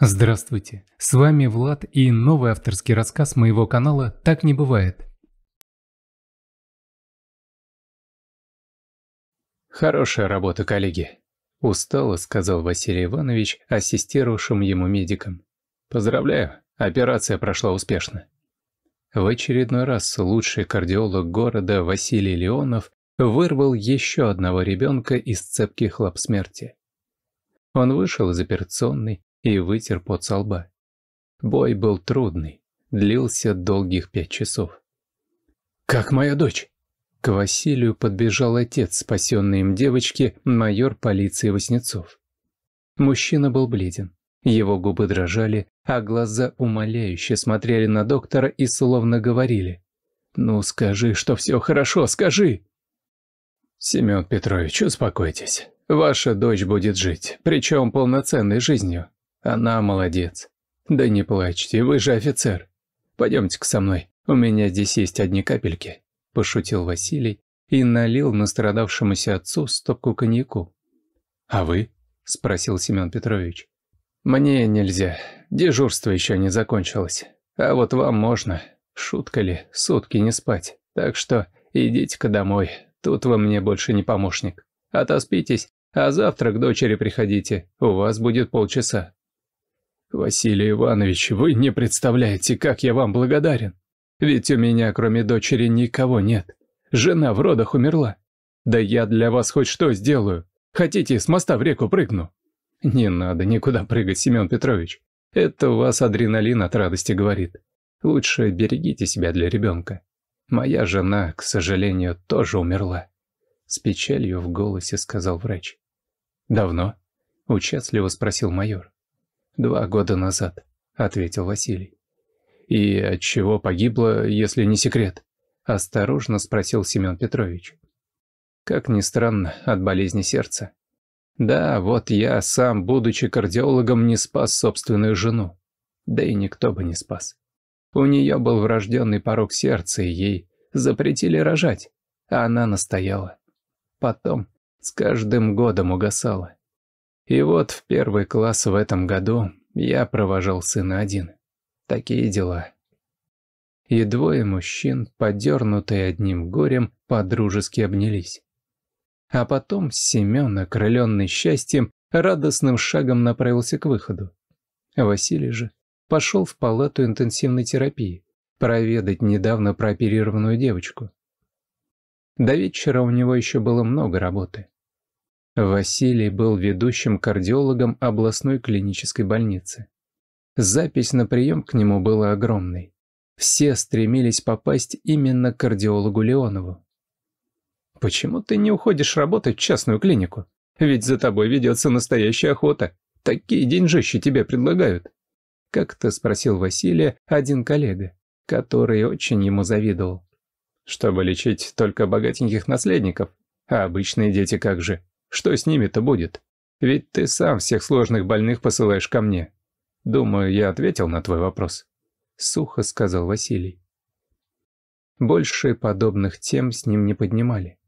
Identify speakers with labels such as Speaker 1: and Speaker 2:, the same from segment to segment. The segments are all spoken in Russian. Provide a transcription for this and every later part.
Speaker 1: Здравствуйте, с вами Влад и новый авторский рассказ моего канала «Так не бывает». Хорошая работа, коллеги. Устало сказал Василий Иванович, ассистировавшим ему медикам. Поздравляю, операция прошла успешно. В очередной раз лучший кардиолог города Василий Леонов вырвал еще одного ребенка из цепких лап смерти. Он вышел из операционной, и вытер пот со лба. Бой был трудный, длился долгих пять часов. «Как моя дочь?» К Василию подбежал отец, спасенный им девочки, майор полиции Васнецов. Мужчина был бледен. Его губы дрожали, а глаза умоляюще смотрели на доктора и словно говорили. «Ну скажи, что все хорошо, скажи!» «Семен Петрович, успокойтесь. Ваша дочь будет жить, причем полноценной жизнью. Она молодец. Да не плачьте, вы же офицер. Пойдемте-ка со мной, у меня здесь есть одни капельки, пошутил Василий и налил настрадавшемуся отцу стопку коньяку. А вы? спросил Семен Петрович. Мне нельзя, дежурство еще не закончилось. А вот вам можно. Шутка ли, сутки не спать. Так что идите-ка домой, тут вы мне больше не помощник. Отоспитесь, а завтра к дочери приходите, у вас будет полчаса. «Василий Иванович, вы не представляете, как я вам благодарен. Ведь у меня, кроме дочери, никого нет. Жена в родах умерла. Да я для вас хоть что сделаю. Хотите, с моста в реку прыгну?» «Не надо никуда прыгать, Семен Петрович. Это у вас адреналин от радости говорит. Лучше берегите себя для ребенка. Моя жена, к сожалению, тоже умерла». С печалью в голосе сказал врач. «Давно?» – участливо спросил майор. Два года назад, ответил Василий. И от чего погибло, если не секрет? осторожно спросил Семен Петрович. Как ни странно, от болезни сердца. Да, вот я сам, будучи кардиологом, не спас собственную жену. Да и никто бы не спас. У нее был врожденный порог сердца, и ей запретили рожать, а она настояла. Потом с каждым годом угасала. И вот в первый класс в этом году я провожал сына один. Такие дела. И двое мужчин, подернутые одним горем, подружески обнялись. А потом Семен, окрыленный счастьем, радостным шагом направился к выходу. Василий же пошел в палату интенсивной терапии, проведать недавно прооперированную девочку. До вечера у него еще было много работы. Василий был ведущим кардиологом областной клинической больницы. Запись на прием к нему была огромной. Все стремились попасть именно к кардиологу Леонову. «Почему ты не уходишь работать в частную клинику? Ведь за тобой ведется настоящая охота. Такие деньжищи тебе предлагают». Как-то спросил Василия один коллега, который очень ему завидовал. «Чтобы лечить только богатеньких наследников, а обычные дети как же?» Что с ними-то будет? Ведь ты сам всех сложных больных посылаешь ко мне. Думаю, я ответил на твой вопрос. Сухо сказал Василий. Больше подобных тем с ним не поднимали.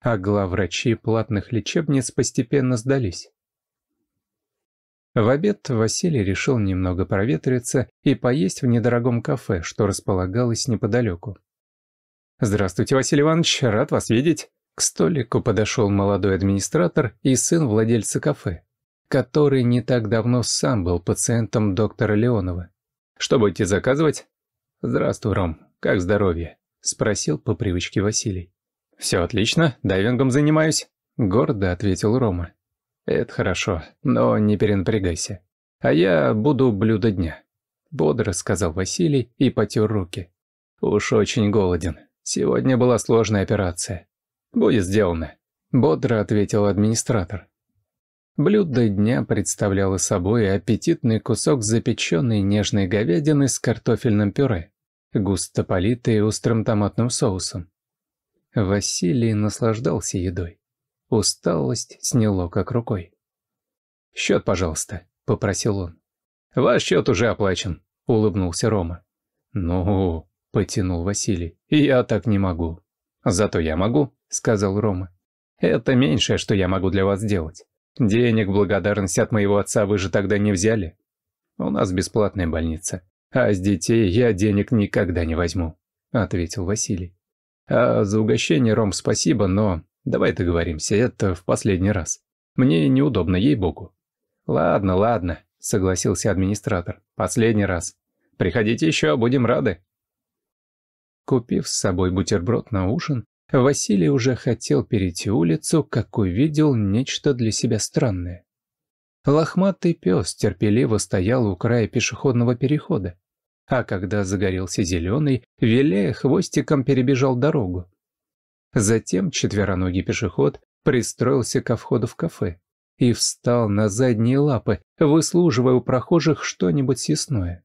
Speaker 1: А главврачи платных лечебниц постепенно сдались. В обед Василий решил немного проветриться и поесть в недорогом кафе, что располагалось неподалеку. «Здравствуйте, Василий Иванович, рад вас видеть!» К столику подошел молодой администратор и сын владельца кафе, который не так давно сам был пациентом доктора Леонова. «Что будете заказывать?» «Здравствуй, Ром. Как здоровье?» – спросил по привычке Василий. «Все отлично, дайвингом занимаюсь», – гордо ответил Рома. «Это хорошо, но не перенапрягайся. А я буду блюдо дня», – бодро сказал Василий и потер руки. «Уж очень голоден. Сегодня была сложная операция. «Будет сделано», — бодро ответил администратор. Блюдо дня представляло собой аппетитный кусок запеченной нежной говядины с картофельным пюре, густо политое острым томатным соусом. Василий наслаждался едой. Усталость сняло как рукой. «Счет, пожалуйста», — попросил он. «Ваш счет уже оплачен», — улыбнулся Рома. «Ну», — потянул Василий, — «я так не могу». «Зато я могу», сказал Рома. «Это меньшее, что я могу для вас сделать. Денег, благодарность от моего отца вы же тогда не взяли. У нас бесплатная больница, а с детей я денег никогда не возьму», — ответил Василий. «А за угощение, Ром, спасибо, но давай договоримся, это в последний раз. Мне неудобно, ей-богу». «Ладно, ладно», — согласился администратор. «Последний раз. Приходите еще, будем рады». Купив с собой бутерброд на ужин, Василий уже хотел перейти улицу, как увидел нечто для себя странное. Лохматый пес терпеливо стоял у края пешеходного перехода, а когда загорелся зеленый, виляя хвостиком перебежал дорогу. Затем четвероногий пешеход пристроился ко входу в кафе и встал на задние лапы, выслуживая у прохожих что-нибудь съестное.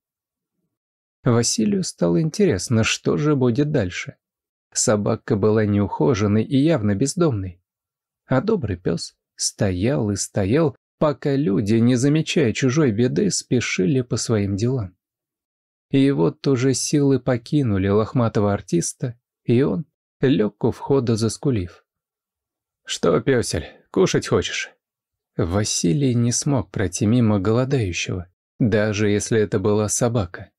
Speaker 1: Василию стало интересно, что же будет дальше. Собака была неухоженной и явно бездомной. А добрый пес стоял и стоял, пока люди, не замечая чужой беды, спешили по своим делам. И вот уже силы покинули лохматого артиста, и он лег у входа заскулив. «Что, пёсель, кушать хочешь?» Василий не смог пройти мимо голодающего, даже если это была собака.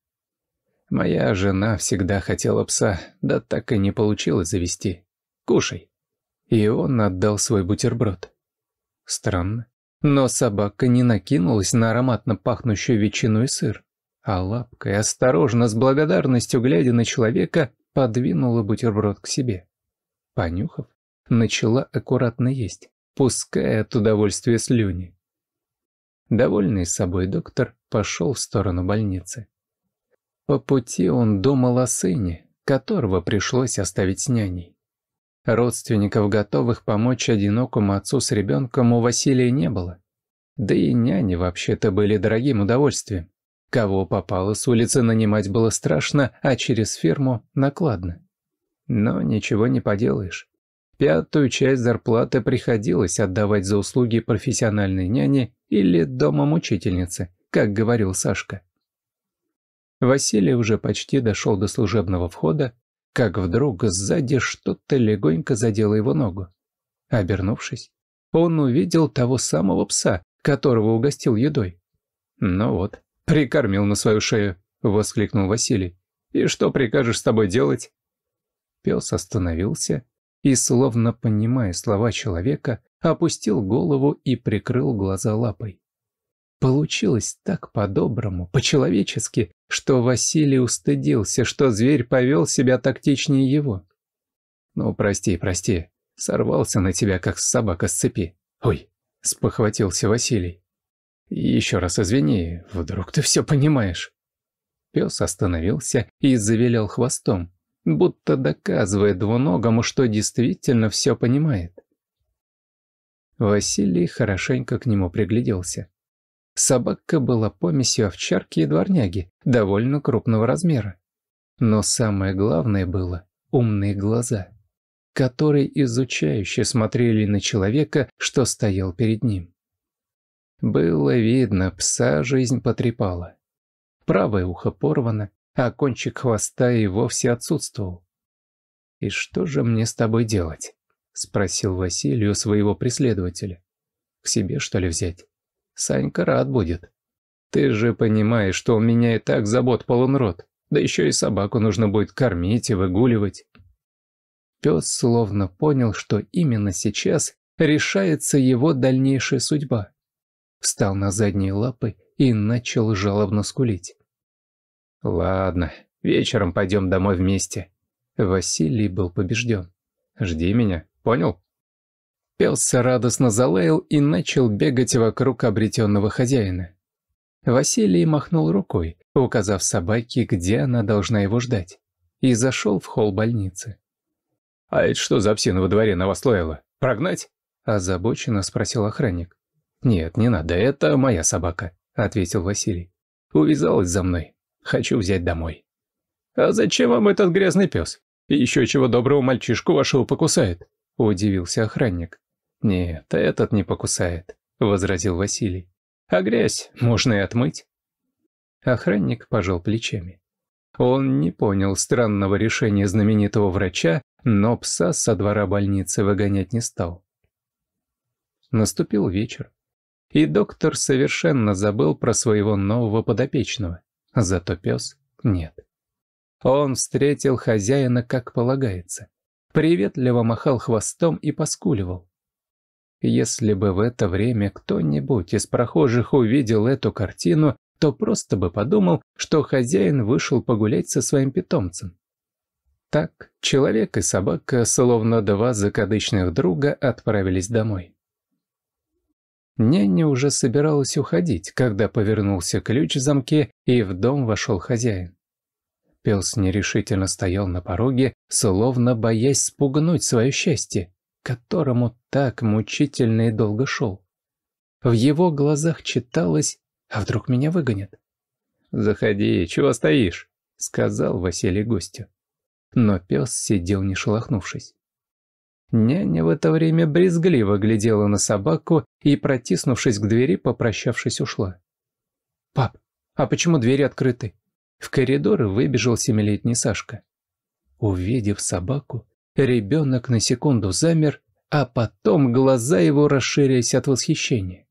Speaker 1: Моя жена всегда хотела пса, да так и не получилось завести. Кушай. И он отдал свой бутерброд. Странно. Но собака не накинулась на ароматно пахнущую ветчину и сыр, а лапкой, осторожно, с благодарностью глядя на человека, подвинула бутерброд к себе. Понюхав, начала аккуратно есть, пуская от удовольствия слюни. Довольный собой доктор пошел в сторону больницы. По пути он думал о сыне, которого пришлось оставить с няней. Родственников, готовых помочь одинокому отцу с ребенком, у Василия не было. Да и няни вообще-то были дорогим удовольствием. Кого попало с улицы нанимать было страшно, а через фирму – накладно. Но ничего не поделаешь. Пятую часть зарплаты приходилось отдавать за услуги профессиональной няни или дома мучительницы, как говорил Сашка. Василий уже почти дошел до служебного входа, как вдруг сзади что-то легонько задело его ногу. Обернувшись, он увидел того самого пса, которого угостил едой. «Ну вот, прикормил на свою шею», — воскликнул Василий. «И что прикажешь с тобой делать?» Пес остановился и, словно понимая слова человека, опустил голову и прикрыл глаза лапой. Получилось так по-доброму, по-человечески, что Василий устыдился, что зверь повел себя тактичнее его. «Ну, прости, прости, сорвался на тебя, как собака с цепи. Ой!» – спохватился Василий. «Еще раз извини, вдруг ты все понимаешь». Пес остановился и завилял хвостом, будто доказывая двуногому, что действительно все понимает. Василий хорошенько к нему пригляделся. Собака была помесью овчарки и дворняги, довольно крупного размера. Но самое главное было умные глаза, которые изучающе смотрели на человека, что стоял перед ним. Было видно, пса жизнь потрепала. Правое ухо порвано, а кончик хвоста и вовсе отсутствовал. «И что же мне с тобой делать?» — спросил Василию своего преследователя. «К себе, что ли, взять?» Санька рад будет. Ты же понимаешь, что у меня и так забот полон рот. Да еще и собаку нужно будет кормить и выгуливать. Пес словно понял, что именно сейчас решается его дальнейшая судьба. Встал на задние лапы и начал жалобно скулить. «Ладно, вечером пойдем домой вместе». Василий был побежден. «Жди меня, понял?» Пес радостно залаял и начал бегать вокруг обретенного хозяина. Василий махнул рукой, указав собаке, где она должна его ждать, и зашел в холл больницы. «А это что за псина во дворе на вас Прогнать?» – озабоченно спросил охранник. «Нет, не надо, это моя собака», – ответил Василий. «Увязалась за мной. Хочу взять домой». «А зачем вам этот грязный пес? Еще чего доброго мальчишку вашего покусает?» – удивился охранник. «Нет, этот не покусает», — возразил Василий. «А грязь можно и отмыть». Охранник пожал плечами. Он не понял странного решения знаменитого врача, но пса со двора больницы выгонять не стал. Наступил вечер. И доктор совершенно забыл про своего нового подопечного. Зато пес нет. Он встретил хозяина как полагается. Приветливо махал хвостом и поскуливал. Если бы в это время кто-нибудь из прохожих увидел эту картину, то просто бы подумал, что хозяин вышел погулять со своим питомцем. Так человек и собака, словно два закадычных друга, отправились домой. Няня уже собиралась уходить, когда повернулся ключ в замке, и в дом вошел хозяин. Пелс нерешительно стоял на пороге, словно боясь спугнуть свое счастье которому так мучительно и долго шел. В его глазах читалось «А вдруг меня выгонят?» «Заходи, чего стоишь?» — сказал Василий гостю. Но пес сидел не шелохнувшись. Няня в это время брезгливо глядела на собаку и, протиснувшись к двери, попрощавшись, ушла. «Пап, а почему двери открыты?» В коридор выбежал семилетний Сашка. Увидев собаку, Ребенок на секунду замер, а потом глаза его расширились от восхищения.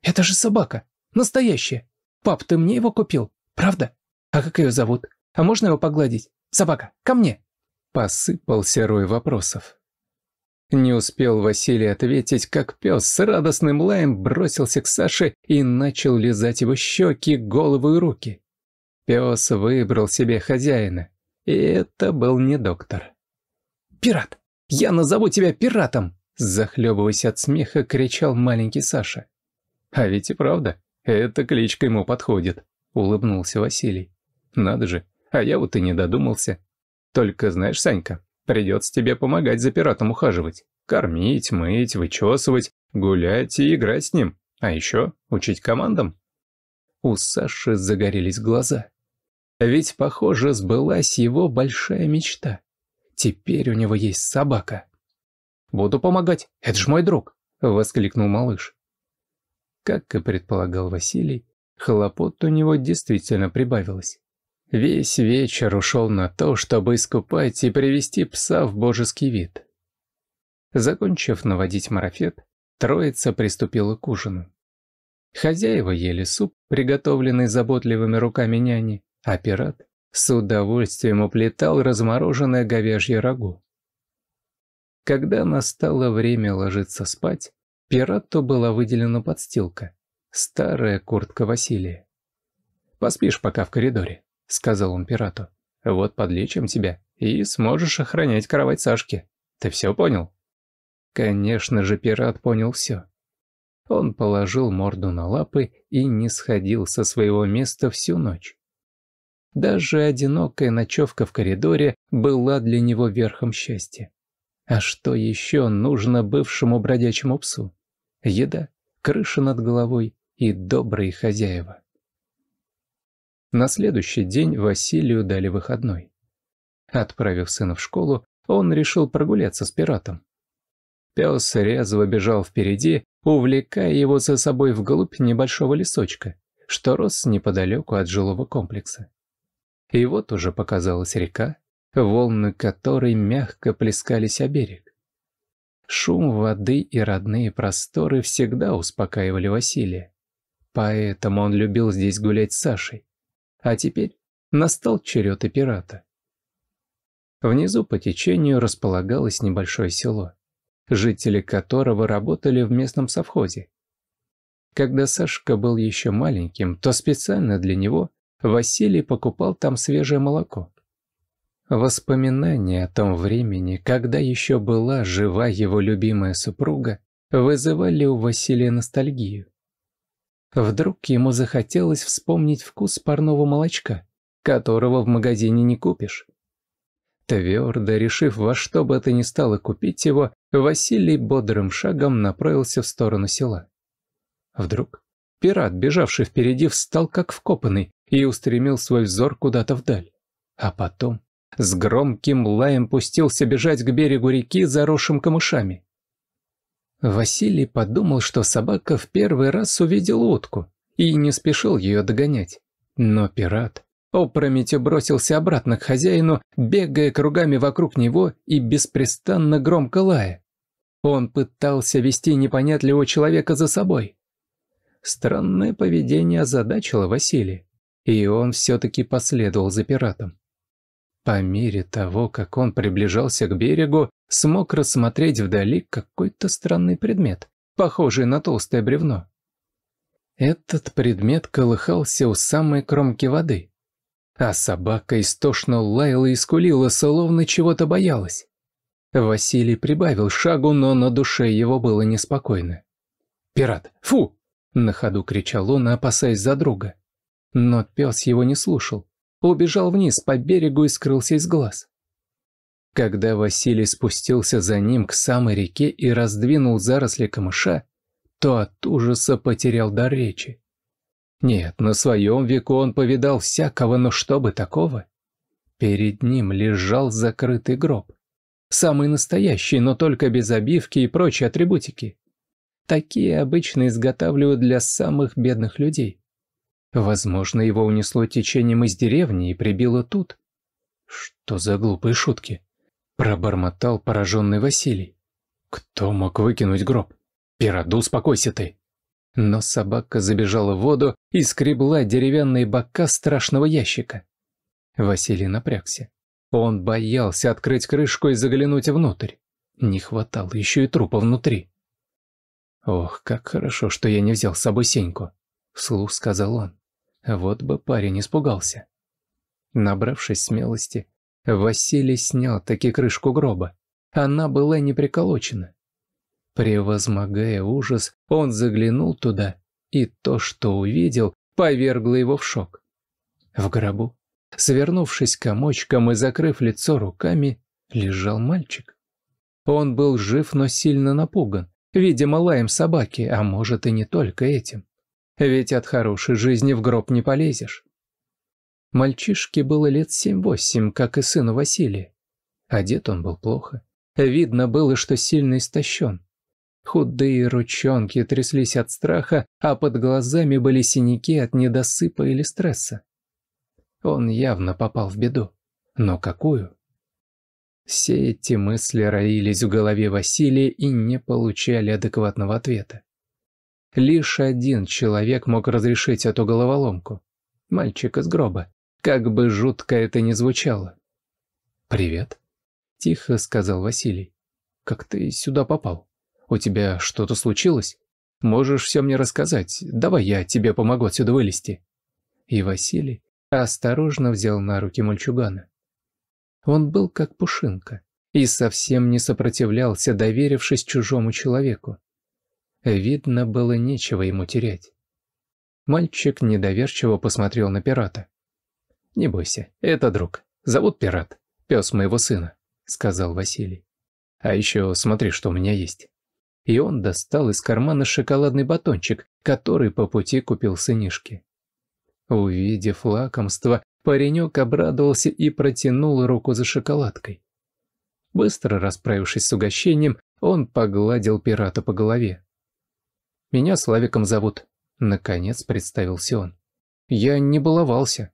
Speaker 1: «Это же собака! Настоящая! Пап, ты мне его купил, правда? А как ее зовут? А можно его погладить? Собака, ко мне!» Посыпал серой вопросов. Не успел Василий ответить, как пес с радостным лаем бросился к Саше и начал лизать его щеки, голову и руки. Пес выбрал себе хозяина, и это был не доктор. Пират! Я назову тебя пиратом!» Захлебываясь от смеха, кричал маленький Саша. «А ведь и правда, эта кличка ему подходит», — улыбнулся Василий. «Надо же, а я вот и не додумался. Только знаешь, Санька, придется тебе помогать за пиратом ухаживать. Кормить, мыть, вычесывать, гулять и играть с ним. А еще учить командам». У Саши загорелись глаза. Ведь, похоже, сбылась его большая мечта. Теперь у него есть собака. «Буду помогать, это ж мой друг!» – воскликнул малыш. Как и предполагал Василий, хлопот у него действительно прибавилось. Весь вечер ушел на то, чтобы искупать и привести пса в божеский вид. Закончив наводить марафет, троица приступила к ужину. Хозяева ели суп, приготовленный заботливыми руками няни, а пират с удовольствием уплетал размороженное говяжье рагу. Когда настало время ложиться спать, пирату была выделена подстилка, старая куртка Василия. «Поспишь пока в коридоре», — сказал он пирату. «Вот подлечим тебя, и сможешь охранять кровать Сашки. Ты все понял?» Конечно же, пират понял все. Он положил морду на лапы и не сходил со своего места всю ночь. Даже одинокая ночевка в коридоре была для него верхом счастья. А что еще нужно бывшему бродячему псу? Еда, крыша над головой и добрые хозяева. На следующий день Василию дали выходной. Отправив сына в школу, он решил прогуляться с пиратом. Пес резво бежал впереди, увлекая его за собой вглубь небольшого лесочка, что рос неподалеку от жилого комплекса. И вот уже показалась река, волны которой мягко плескались о берег. Шум воды и родные просторы всегда успокаивали Василия. Поэтому он любил здесь гулять с Сашей. А теперь настал черед и пирата. Внизу по течению располагалось небольшое село, жители которого работали в местном совхозе. Когда Сашка был еще маленьким, то специально для него Василий покупал там свежее молоко. Воспоминания о том времени, когда еще была жива его любимая супруга, вызывали у Василия ностальгию. Вдруг ему захотелось вспомнить вкус парного молочка, которого в магазине не купишь. Твердо решив во что бы это ни стало купить его, Василий бодрым шагом направился в сторону села. Вдруг Пират, бежавший впереди, встал как вкопанный и устремил свой взор куда-то вдаль. А потом с громким лаем пустился бежать к берегу реки, заросшим камышами. Василий подумал, что собака в первый раз увидел утку и не спешил ее догонять. Но пират опрометью бросился обратно к хозяину, бегая кругами вокруг него и беспрестанно громко лая. Он пытался вести непонятливого человека за собой, Странное поведение озадачило Василия, и он все-таки последовал за пиратом. По мере того, как он приближался к берегу, смог рассмотреть вдали какой-то странный предмет, похожий на толстое бревно. Этот предмет колыхался у самой кромки воды, а собака истошно лаяла и скулила, словно чего-то боялась. Василий прибавил шагу, но на душе его было неспокойно. «Пират! Фу! На ходу кричал он, опасаясь за друга. Но пес его не слушал. Убежал вниз по берегу и скрылся из глаз. Когда Василий спустился за ним к самой реке и раздвинул заросли камыша, то от ужаса потерял дар речи. Нет, на своем веку он повидал всякого, но что бы такого? Перед ним лежал закрытый гроб. Самый настоящий, но только без обивки и прочей атрибутики. Такие обычно изготавливают для самых бедных людей. Возможно, его унесло течением из деревни и прибило тут. Что за глупые шутки? Пробормотал пораженный Василий. Кто мог выкинуть гроб? Пироду, успокойся ты! Но собака забежала в воду и скребла деревянные бока страшного ящика. Василий напрягся. Он боялся открыть крышку и заглянуть внутрь. Не хватало еще и трупа внутри. «Ох, как хорошо, что я не взял с собой Сеньку», – вслух сказал он. Вот бы парень испугался. Набравшись смелости, Василий снял таки крышку гроба. Она была не приколочена. Превозмогая ужас, он заглянул туда, и то, что увидел, повергло его в шок. В гробу, свернувшись комочком и закрыв лицо руками, лежал мальчик. Он был жив, но сильно напуган. Видимо, лаем собаки, а может и не только этим. Ведь от хорошей жизни в гроб не полезешь. Мальчишке было лет семь-восемь, как и сыну Василия. Одет он был плохо. Видно было, что сильно истощен. Худые ручонки тряслись от страха, а под глазами были синяки от недосыпа или стресса. Он явно попал в беду. Но какую? Все эти мысли роились в голове Василия и не получали адекватного ответа. Лишь один человек мог разрешить эту головоломку. Мальчик из гроба. Как бы жутко это ни звучало. «Привет», — тихо сказал Василий. «Как ты сюда попал? У тебя что-то случилось? Можешь все мне рассказать. Давай я тебе помогу отсюда вылезти». И Василий осторожно взял на руки мальчугана. Он был как пушинка и совсем не сопротивлялся, доверившись чужому человеку. Видно было нечего ему терять. Мальчик недоверчиво посмотрел на пирата. «Не бойся, это друг. Зовут пират. Пес моего сына», — сказал Василий. «А еще смотри, что у меня есть». И он достал из кармана шоколадный батончик, который по пути купил сынишке. Увидев лакомство, Паренек обрадовался и протянул руку за шоколадкой. Быстро расправившись с угощением, он погладил пирата по голове. «Меня Славиком зовут», — наконец представился он. «Я не баловался».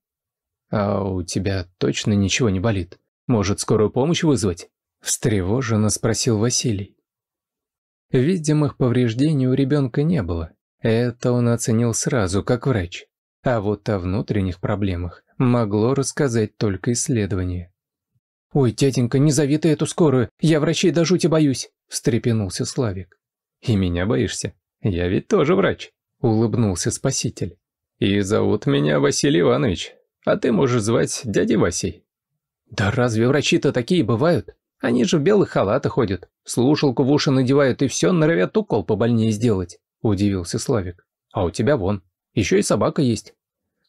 Speaker 1: «А у тебя точно ничего не болит? Может, скорую помощь вызвать?» — встревоженно спросил Василий. Видимых повреждений у ребенка не было. Это он оценил сразу, как врач. А вот о внутренних проблемах могло рассказать только исследование. «Ой, тетенька, не зови ты эту скорую, я врачей до жути боюсь», – встрепенулся Славик. «И меня боишься? Я ведь тоже врач», – улыбнулся спаситель. «И зовут меня Василий Иванович, а ты можешь звать дядей Васей». «Да разве врачи-то такие бывают? Они же в белых халатах ходят, слушалку в уши надевают и все норовят укол побольнее сделать», – удивился Славик. «А у тебя вон, еще и собака есть».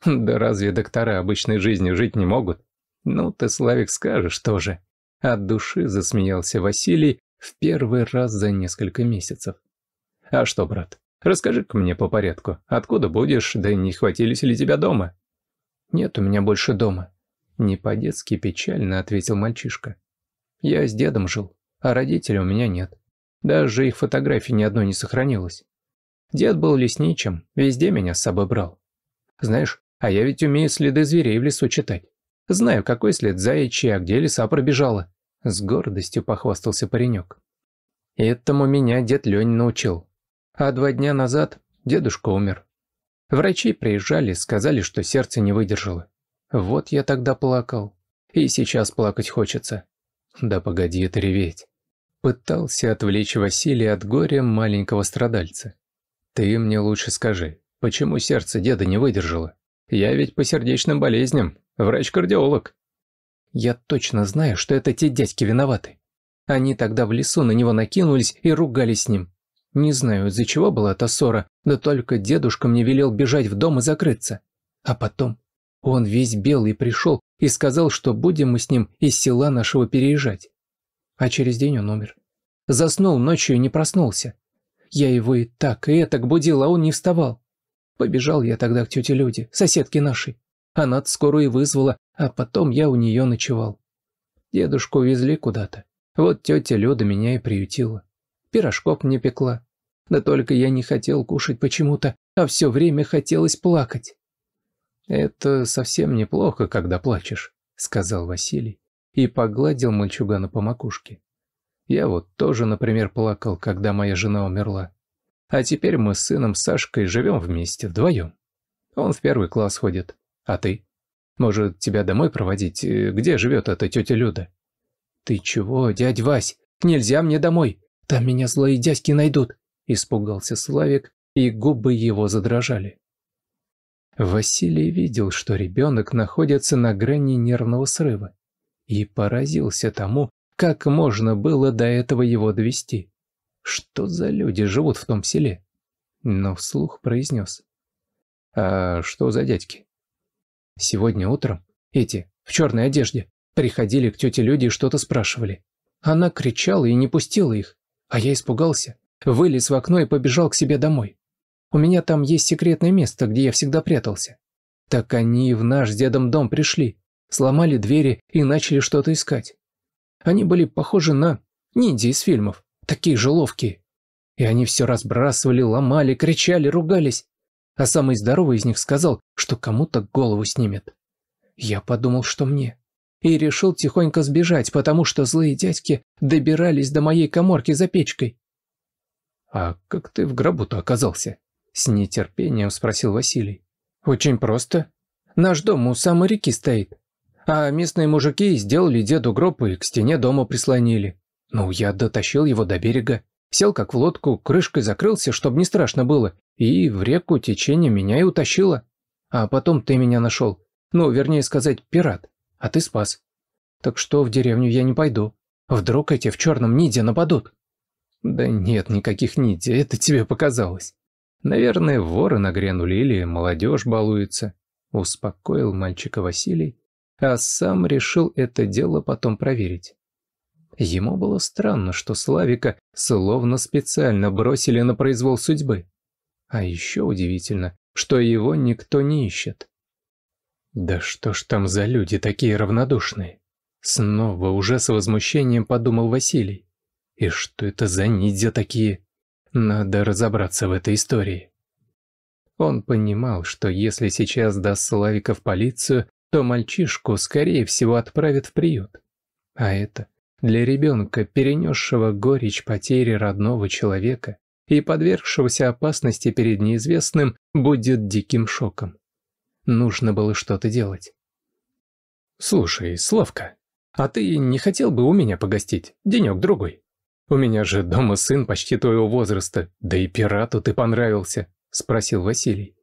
Speaker 1: Хм, да разве доктора обычной жизнью жить не могут? Ну, ты, Славик, скажешь тоже. От души засмеялся Василий в первый раз за несколько месяцев. А что, брат, расскажи-ка мне по порядку, откуда будешь, да не хватились ли тебя дома? Нет у меня больше дома. Не по-детски печально ответил мальчишка. Я с дедом жил, а родителей у меня нет. Даже их фотографий ни одной не сохранилось. Дед был лесничим, везде меня с собой брал. Знаешь, а я ведь умею следы зверей в лесу читать. Знаю, какой след заячий, а где лиса пробежала. С гордостью похвастался паренек. Этому меня дед Лень научил. А два дня назад дедушка умер. Врачи приезжали, сказали, что сердце не выдержало. Вот я тогда плакал. И сейчас плакать хочется. Да погоди это реветь. Пытался отвлечь Василия от горя маленького страдальца. Ты мне лучше скажи, почему сердце деда не выдержало? Я ведь по сердечным болезням, врач-кардиолог. Я точно знаю, что это те дядьки виноваты. Они тогда в лесу на него накинулись и ругались с ним. Не знаю, из-за чего была эта ссора, да только дедушка мне велел бежать в дом и закрыться. А потом он весь белый пришел и сказал, что будем мы с ним из села нашего переезжать. А через день он умер. Заснул ночью и не проснулся. Я его и так, и так будил, а он не вставал. Побежал я тогда к тете Люде, соседке нашей. Она-то скоро и вызвала, а потом я у нее ночевал. Дедушку везли куда-то. Вот тетя Люда меня и приютила. Пирожков мне пекла. Да только я не хотел кушать почему-то, а все время хотелось плакать. «Это совсем неплохо, когда плачешь», — сказал Василий и погладил мальчугана по макушке. «Я вот тоже, например, плакал, когда моя жена умерла. А теперь мы с сыном Сашкой живем вместе, вдвоем. Он в первый класс ходит. А ты? Может, тебя домой проводить? Э, где живет эта тетя Люда?» «Ты чего, дядь Вась? Нельзя мне домой! Там меня злые дядьки найдут!» Испугался Славик, и губы его задрожали. Василий видел, что ребенок находится на грани нервного срыва, и поразился тому, как можно было до этого его довести. Что за люди живут в том селе? Но вслух произнес. А что за дядьки? Сегодня утром эти, в черной одежде, приходили к тете люди и что-то спрашивали. Она кричала и не пустила их, а я испугался, вылез в окно и побежал к себе домой. У меня там есть секретное место, где я всегда прятался. Так они в наш с дедом дом пришли, сломали двери и начали что-то искать. Они были похожи на ниндзя из фильмов такие же ловкие. И они все разбрасывали, ломали, кричали, ругались. А самый здоровый из них сказал, что кому-то голову снимет. Я подумал, что мне. И решил тихонько сбежать, потому что злые дядьки добирались до моей коморки за печкой. «А как ты в гробу-то оказался?» С нетерпением спросил Василий. «Очень просто. Наш дом у самой реки стоит. А местные мужики сделали деду гроб и к стене дома прислонили. Ну, я дотащил его до берега, сел как в лодку, крышкой закрылся, чтобы не страшно было, и в реку течение меня и утащило. А потом ты меня нашел. Ну, вернее сказать, пират. А ты спас. Так что в деревню я не пойду. Вдруг эти в черном ниде нападут? Да нет никаких ниди, это тебе показалось. Наверное, воры нагрянули или молодежь балуется. Успокоил мальчика Василий, а сам решил это дело потом проверить. Ему было странно, что Славика словно специально бросили на произвол судьбы. А еще удивительно, что его никто не ищет. Да что ж там за люди такие равнодушные? Снова уже с возмущением подумал Василий. И что это за ниндзя такие? Надо разобраться в этой истории. Он понимал, что если сейчас даст Славика в полицию, то мальчишку, скорее всего, отправят в приют. А это для ребенка, перенесшего горечь потери родного человека и подвергшегося опасности перед неизвестным, будет диким шоком. Нужно было что-то делать. «Слушай, Славка, а ты не хотел бы у меня погостить? Денек-другой. У меня же дома сын почти твоего возраста, да и пирату ты понравился», — спросил Василий.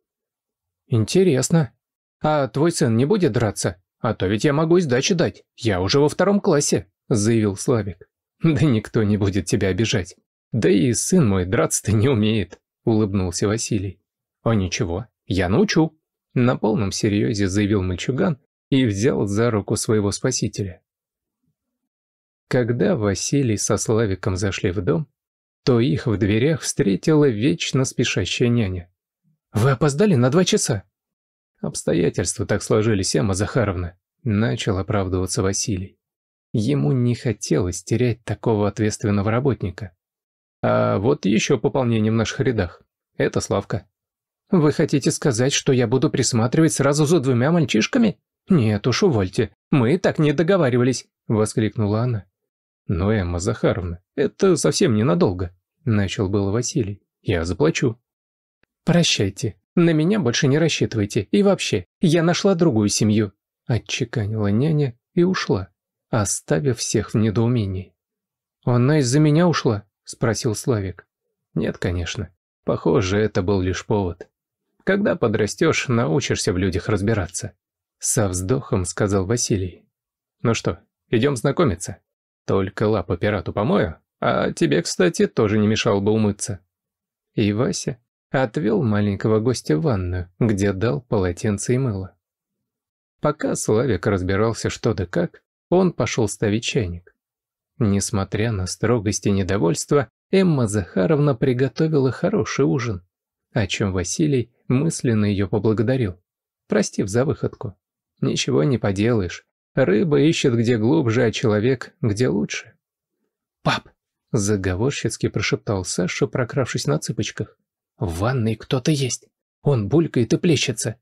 Speaker 1: «Интересно. А твой сын не будет драться? А то ведь я могу сдачи дать. Я уже во втором классе». – заявил Славик. «Да никто не будет тебя обижать. Да и сын мой драться-то не умеет», – улыбнулся Василий. «А ничего, я научу», – на полном серьезе заявил мальчуган и взял за руку своего спасителя. Когда Василий со Славиком зашли в дом, то их в дверях встретила вечно спешащая няня. «Вы опоздали на два часа?» «Обстоятельства так сложились, Эмма Захаровна», – начал оправдываться Василий. Ему не хотелось терять такого ответственного работника. А вот еще пополнение в наших рядах. Это Славка. «Вы хотите сказать, что я буду присматривать сразу за двумя мальчишками? Нет уж, увольте, мы так не договаривались», — воскликнула она. «Но, Эмма Захаровна, это совсем ненадолго», — начал было Василий. «Я заплачу». «Прощайте, на меня больше не рассчитывайте, и вообще, я нашла другую семью», — отчеканила няня и ушла оставив всех в недоумении. «Она из-за меня ушла?» – спросил Славик. «Нет, конечно. Похоже, это был лишь повод. Когда подрастешь, научишься в людях разбираться». Со вздохом сказал Василий. «Ну что, идем знакомиться? Только лапы пирату помою, а тебе, кстати, тоже не мешало бы умыться». И Вася отвел маленького гостя в ванную, где дал полотенце и мыло. Пока Славик разбирался что да как, он пошел ставить чайник. Несмотря на строгость и недовольство, Эмма Захаровна приготовила хороший ужин, о чем Василий мысленно ее поблагодарил, простив за выходку. Ничего не поделаешь. Рыба ищет где глубже, а человек где лучше. «Пап!» — заговорщицки прошептал Саша, прокравшись на цыпочках. «В ванной кто-то есть. Он булькает и плещется».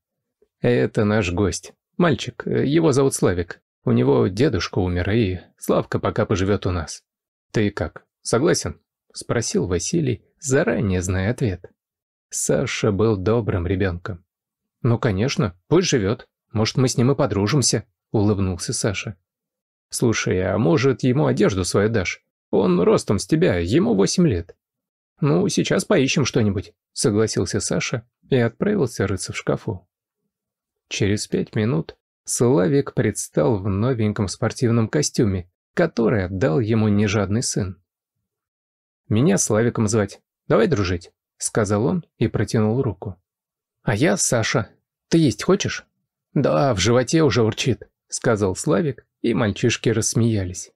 Speaker 1: «Это наш гость. Мальчик. Его зовут Славик. У него дедушка умер, и Славка пока поживет у нас. Ты как, согласен?» — спросил Василий, заранее зная ответ. Саша был добрым ребенком. «Ну, конечно, пусть живет. Может, мы с ним и подружимся», — улыбнулся Саша. «Слушай, а может, ему одежду свою дашь? Он ростом с тебя, ему восемь лет». «Ну, сейчас поищем что-нибудь», — согласился Саша и отправился рыться в шкафу. Через пять минут Славик предстал в новеньком спортивном костюме, который отдал ему нежадный сын. «Меня Славиком звать. Давай дружить», — сказал он и протянул руку. «А я Саша. Ты есть хочешь?» «Да, в животе уже урчит», — сказал Славик, и мальчишки рассмеялись.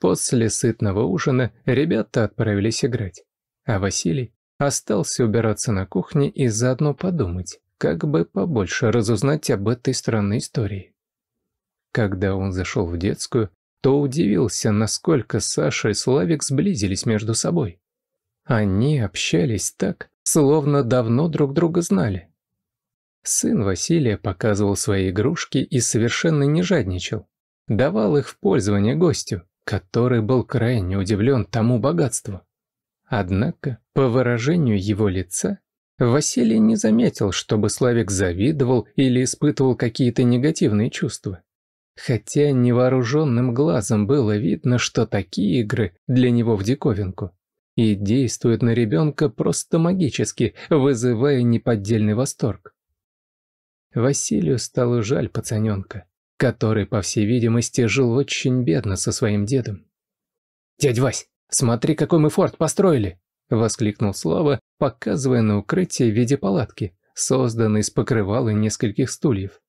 Speaker 1: После сытного ужина ребята отправились играть, а Василий остался убираться на кухне и заодно подумать, как бы побольше разузнать об этой странной истории. Когда он зашел в детскую, то удивился, насколько Саша и Славик сблизились между собой. Они общались так, словно давно друг друга знали. Сын Василия показывал свои игрушки и совершенно не жадничал. Давал их в пользование гостю, который был крайне удивлен тому богатству. Однако, по выражению его лица, Василий не заметил, чтобы Славик завидовал или испытывал какие-то негативные чувства. Хотя невооруженным глазом было видно, что такие игры для него в диковинку. И действуют на ребенка просто магически, вызывая неподдельный восторг. Василию стало жаль пацаненка, который, по всей видимости, жил очень бедно со своим дедом. «Дядь Вась, смотри, какой мы форт построили!» Воскликнул Слава, показывая на укрытие в виде палатки, созданной из покрывала нескольких стульев.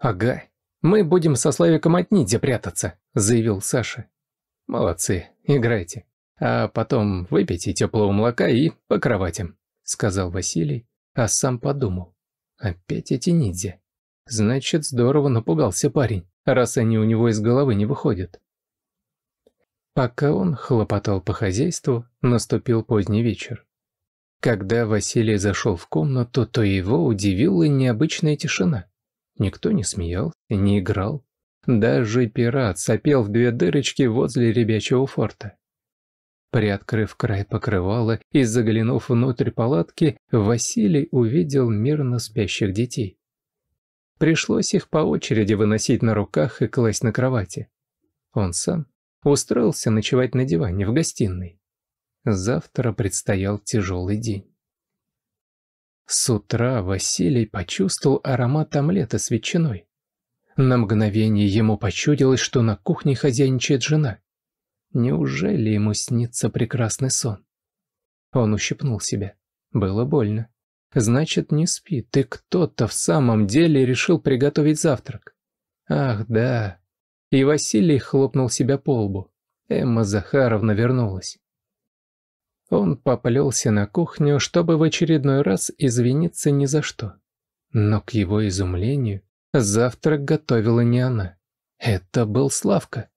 Speaker 1: «Ага, мы будем со Славиком от Ниди прятаться», — заявил Саша. «Молодцы, играйте. А потом выпейте теплого молока и по кроватям», — сказал Василий, а сам подумал. «Опять эти Ниндзя. Значит, здорово напугался парень, раз они у него из головы не выходят. Пока он хлопотал по хозяйству, наступил поздний вечер. Когда Василий зашел в комнату, то его удивила необычная тишина. Никто не смеял, не играл. Даже пират сопел в две дырочки возле ребячего форта. Приоткрыв край покрывала и заглянув внутрь палатки, Василий увидел мирно спящих детей. Пришлось их по очереди выносить на руках и класть на кровати. Он сам устроился ночевать на диване в гостиной. Завтра предстоял тяжелый день. С утра Василий почувствовал аромат омлета с ветчиной. На мгновение ему почудилось, что на кухне хозяйничает жена. Неужели ему снится прекрасный сон? Он ущипнул себя. Было больно. Значит, не спит, и кто-то в самом деле решил приготовить завтрак. Ах да, и Василий хлопнул себя по лбу. Эмма Захаровна вернулась. Он поплелся на кухню, чтобы в очередной раз извиниться ни за что. Но к его изумлению, завтрак готовила не она. Это был Славка.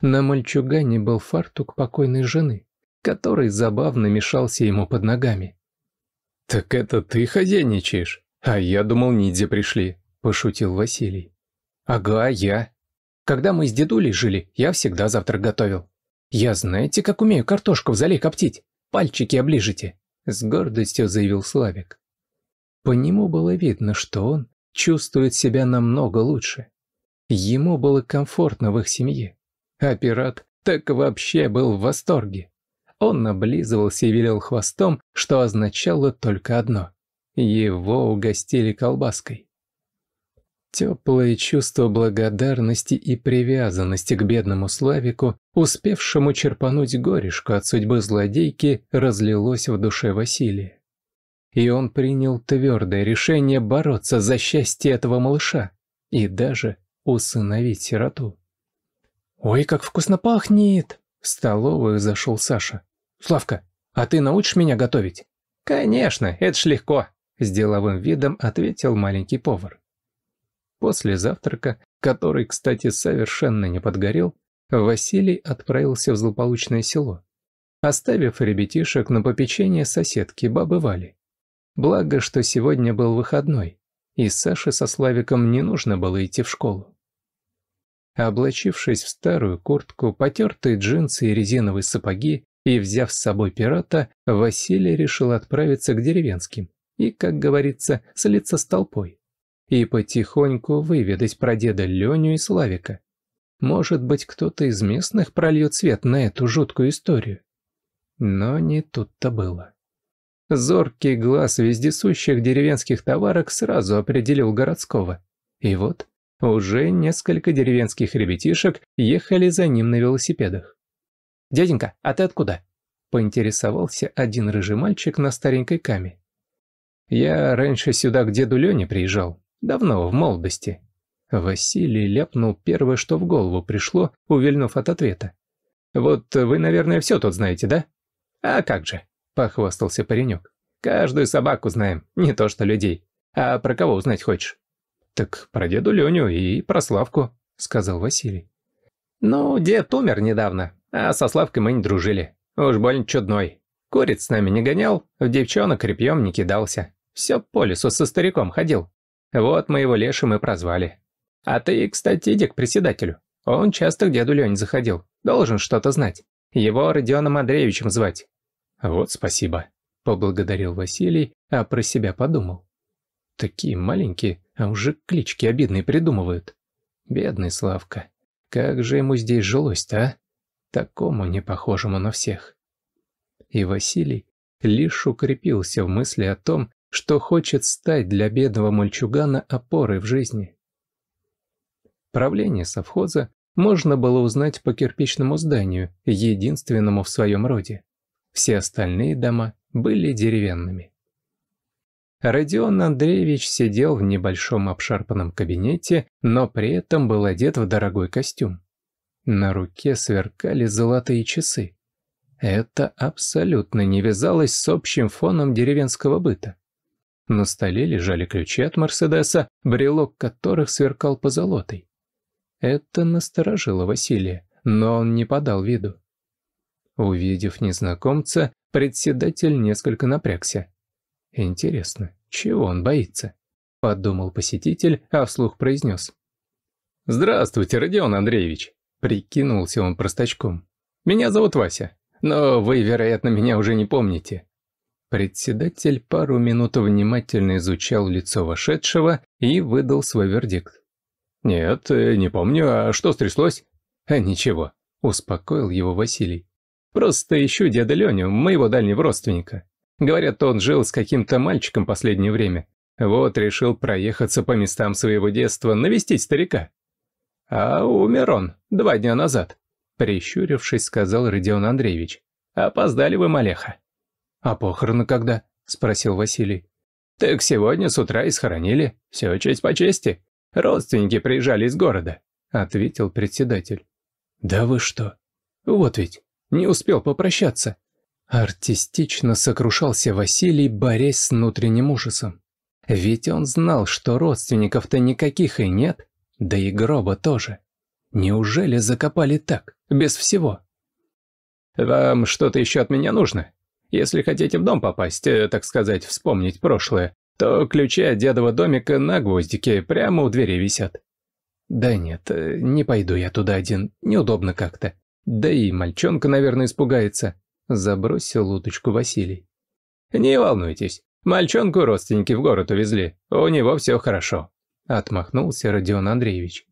Speaker 1: На мальчугане был фартук покойной жены, который забавно мешался ему под ногами. «Так это ты хозяйничаешь? А я думал, Нидзе пришли», — пошутил Василий. «Ага, я», когда мы с дедулей жили, я всегда завтрак готовил. Я знаете, как умею картошку в зале коптить? Пальчики оближите!» С гордостью заявил Славик. По нему было видно, что он чувствует себя намного лучше. Ему было комфортно в их семье. А пират так вообще был в восторге. Он облизывался и вилял хвостом, что означало только одно. Его угостили колбаской. Теплое чувство благодарности и привязанности к бедному Славику, успевшему черпануть горюшку от судьбы злодейки, разлилось в душе Василия. И он принял твердое решение бороться за счастье этого малыша и даже усыновить сироту. «Ой, как вкусно пахнет!» — в столовую зашел Саша. «Славка, а ты научишь меня готовить?» «Конечно, это ж легко!» — с деловым видом ответил маленький повар. После завтрака, который, кстати, совершенно не подгорел, Василий отправился в злополучное село, оставив ребятишек на попечение соседки бабы Вали. Благо, что сегодня был выходной, и Саше со Славиком не нужно было идти в школу. Облачившись в старую куртку, потертые джинсы и резиновые сапоги, и взяв с собой пирата, Василий решил отправиться к деревенским и, как говорится, слиться с толпой и потихоньку выведать про деда Леню и Славика. Может быть, кто-то из местных прольет свет на эту жуткую историю. Но не тут-то было. Зоркий глаз вездесущих деревенских товарок сразу определил городского. И вот уже несколько деревенских ребятишек ехали за ним на велосипедах. «Дяденька, а ты откуда?» – поинтересовался один рыжий мальчик на старенькой каме. «Я раньше сюда к деду Лене приезжал», Давно, в молодости. Василий ляпнул первое, что в голову пришло, увильнув от ответа. «Вот вы, наверное, все тут знаете, да?» «А как же?» – похвастался паренек. «Каждую собаку знаем, не то что людей. А про кого узнать хочешь?» «Так про деду Леню и про Славку», – сказал Василий. «Ну, дед умер недавно, а со Славкой мы не дружили. Уж больно чудной. Куриц с нами не гонял, в девчонок репьем не кидался. Все по лесу со стариком ходил. Вот мы его лешим и прозвали. А ты, кстати, иди к председателю. Он часто к деду Лене заходил. Должен что-то знать. Его Родионом Андреевичем звать». «Вот спасибо», — поблагодарил Василий, а про себя подумал. «Такие маленькие, а уже клички обидные придумывают. Бедный Славка, как же ему здесь жилось-то, а? Такому не похожему на всех». И Василий лишь укрепился в мысли о том, что хочет стать для бедного мальчугана опорой в жизни. Правление совхоза можно было узнать по кирпичному зданию, единственному в своем роде. Все остальные дома были деревянными. Родион Андреевич сидел в небольшом обшарпанном кабинете, но при этом был одет в дорогой костюм. На руке сверкали золотые часы. Это абсолютно не вязалось с общим фоном деревенского быта. На столе лежали ключи от Мерседеса, брелок которых сверкал позолотой. Это насторожило Василия, но он не подал виду. Увидев незнакомца, председатель несколько напрягся. «Интересно, чего он боится?» – подумал посетитель, а вслух произнес. «Здравствуйте, Родион Андреевич!» – прикинулся он простачком. «Меня зовут Вася, но вы, вероятно, меня уже не помните. Председатель пару минут внимательно изучал лицо вошедшего и выдал свой вердикт. «Нет, э, не помню, а что стряслось?» «Э, ничего», — успокоил его Василий. «Просто ищу деда Леню, моего дальнего родственника. Говорят, он жил с каким-то мальчиком последнее время. Вот решил проехаться по местам своего детства, навестить старика». «А умер он два дня назад», — прищурившись, сказал Родион Андреевич. «Опоздали вы, Малеха». «А похороны когда?» – спросил Василий. «Так сегодня с утра и схоронили. Все честь по чести. Родственники приезжали из города», – ответил председатель. «Да вы что? Вот ведь, не успел попрощаться». Артистично сокрушался Василий, борясь с внутренним ужасом. Ведь он знал, что родственников-то никаких и нет, да и гроба тоже. Неужели закопали так, без всего? «Вам что-то еще от меня нужно?» Если хотите в дом попасть, э, так сказать, вспомнить прошлое, то ключи от дедова домика на гвоздике прямо у двери висят. Да нет, э, не пойду я туда один, неудобно как-то. Да и мальчонка, наверное, испугается. Забросил удочку Василий. Не волнуйтесь, мальчонку родственники в город увезли, у него все хорошо. Отмахнулся Родион Андреевич.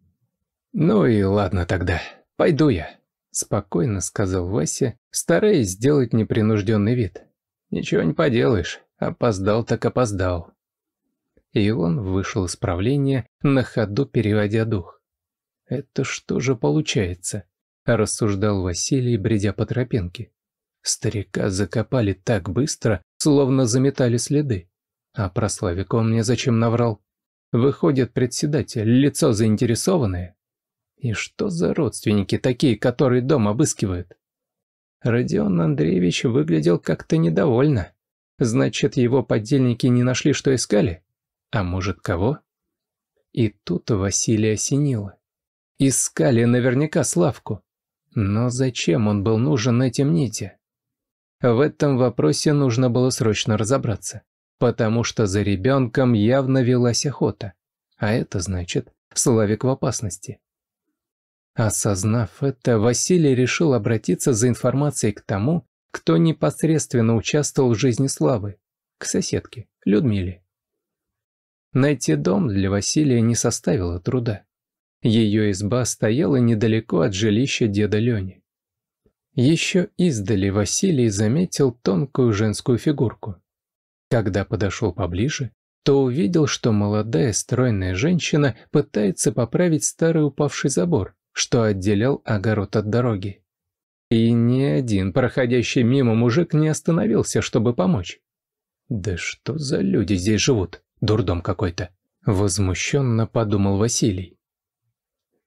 Speaker 1: Ну и ладно тогда, пойду я. Спокойно сказал Вася, стараясь сделать непринужденный вид. Ничего не поделаешь, опоздал так опоздал. И он вышел из правления, на ходу переводя дух. «Это что же получается?» – рассуждал Василий, бредя по тропинке. Старика закопали так быстро, словно заметали следы. А про Славика он мне зачем наврал? Выходит, председатель, лицо заинтересованное, и что за родственники такие, которые дом обыскивают? Родион Андреевич выглядел как-то недовольно. Значит, его подельники не нашли, что искали? А может, кого? И тут Василий осенило. Искали наверняка Славку. Но зачем он был нужен этим нити? В этом вопросе нужно было срочно разобраться, потому что за ребенком явно велась охота. А это значит, Славик в опасности. Осознав это, Василий решил обратиться за информацией к тому, кто непосредственно участвовал в жизни Славы, к соседке, Людмиле. Найти дом для Василия не составило труда. Ее изба стояла недалеко от жилища деда Лени. Еще издали Василий заметил тонкую женскую фигурку. Когда подошел поближе, то увидел, что молодая стройная женщина пытается поправить старый упавший забор, что отделял огород от дороги. И ни один проходящий мимо мужик не остановился, чтобы помочь. «Да что за люди здесь живут? Дурдом какой-то!» – возмущенно подумал Василий.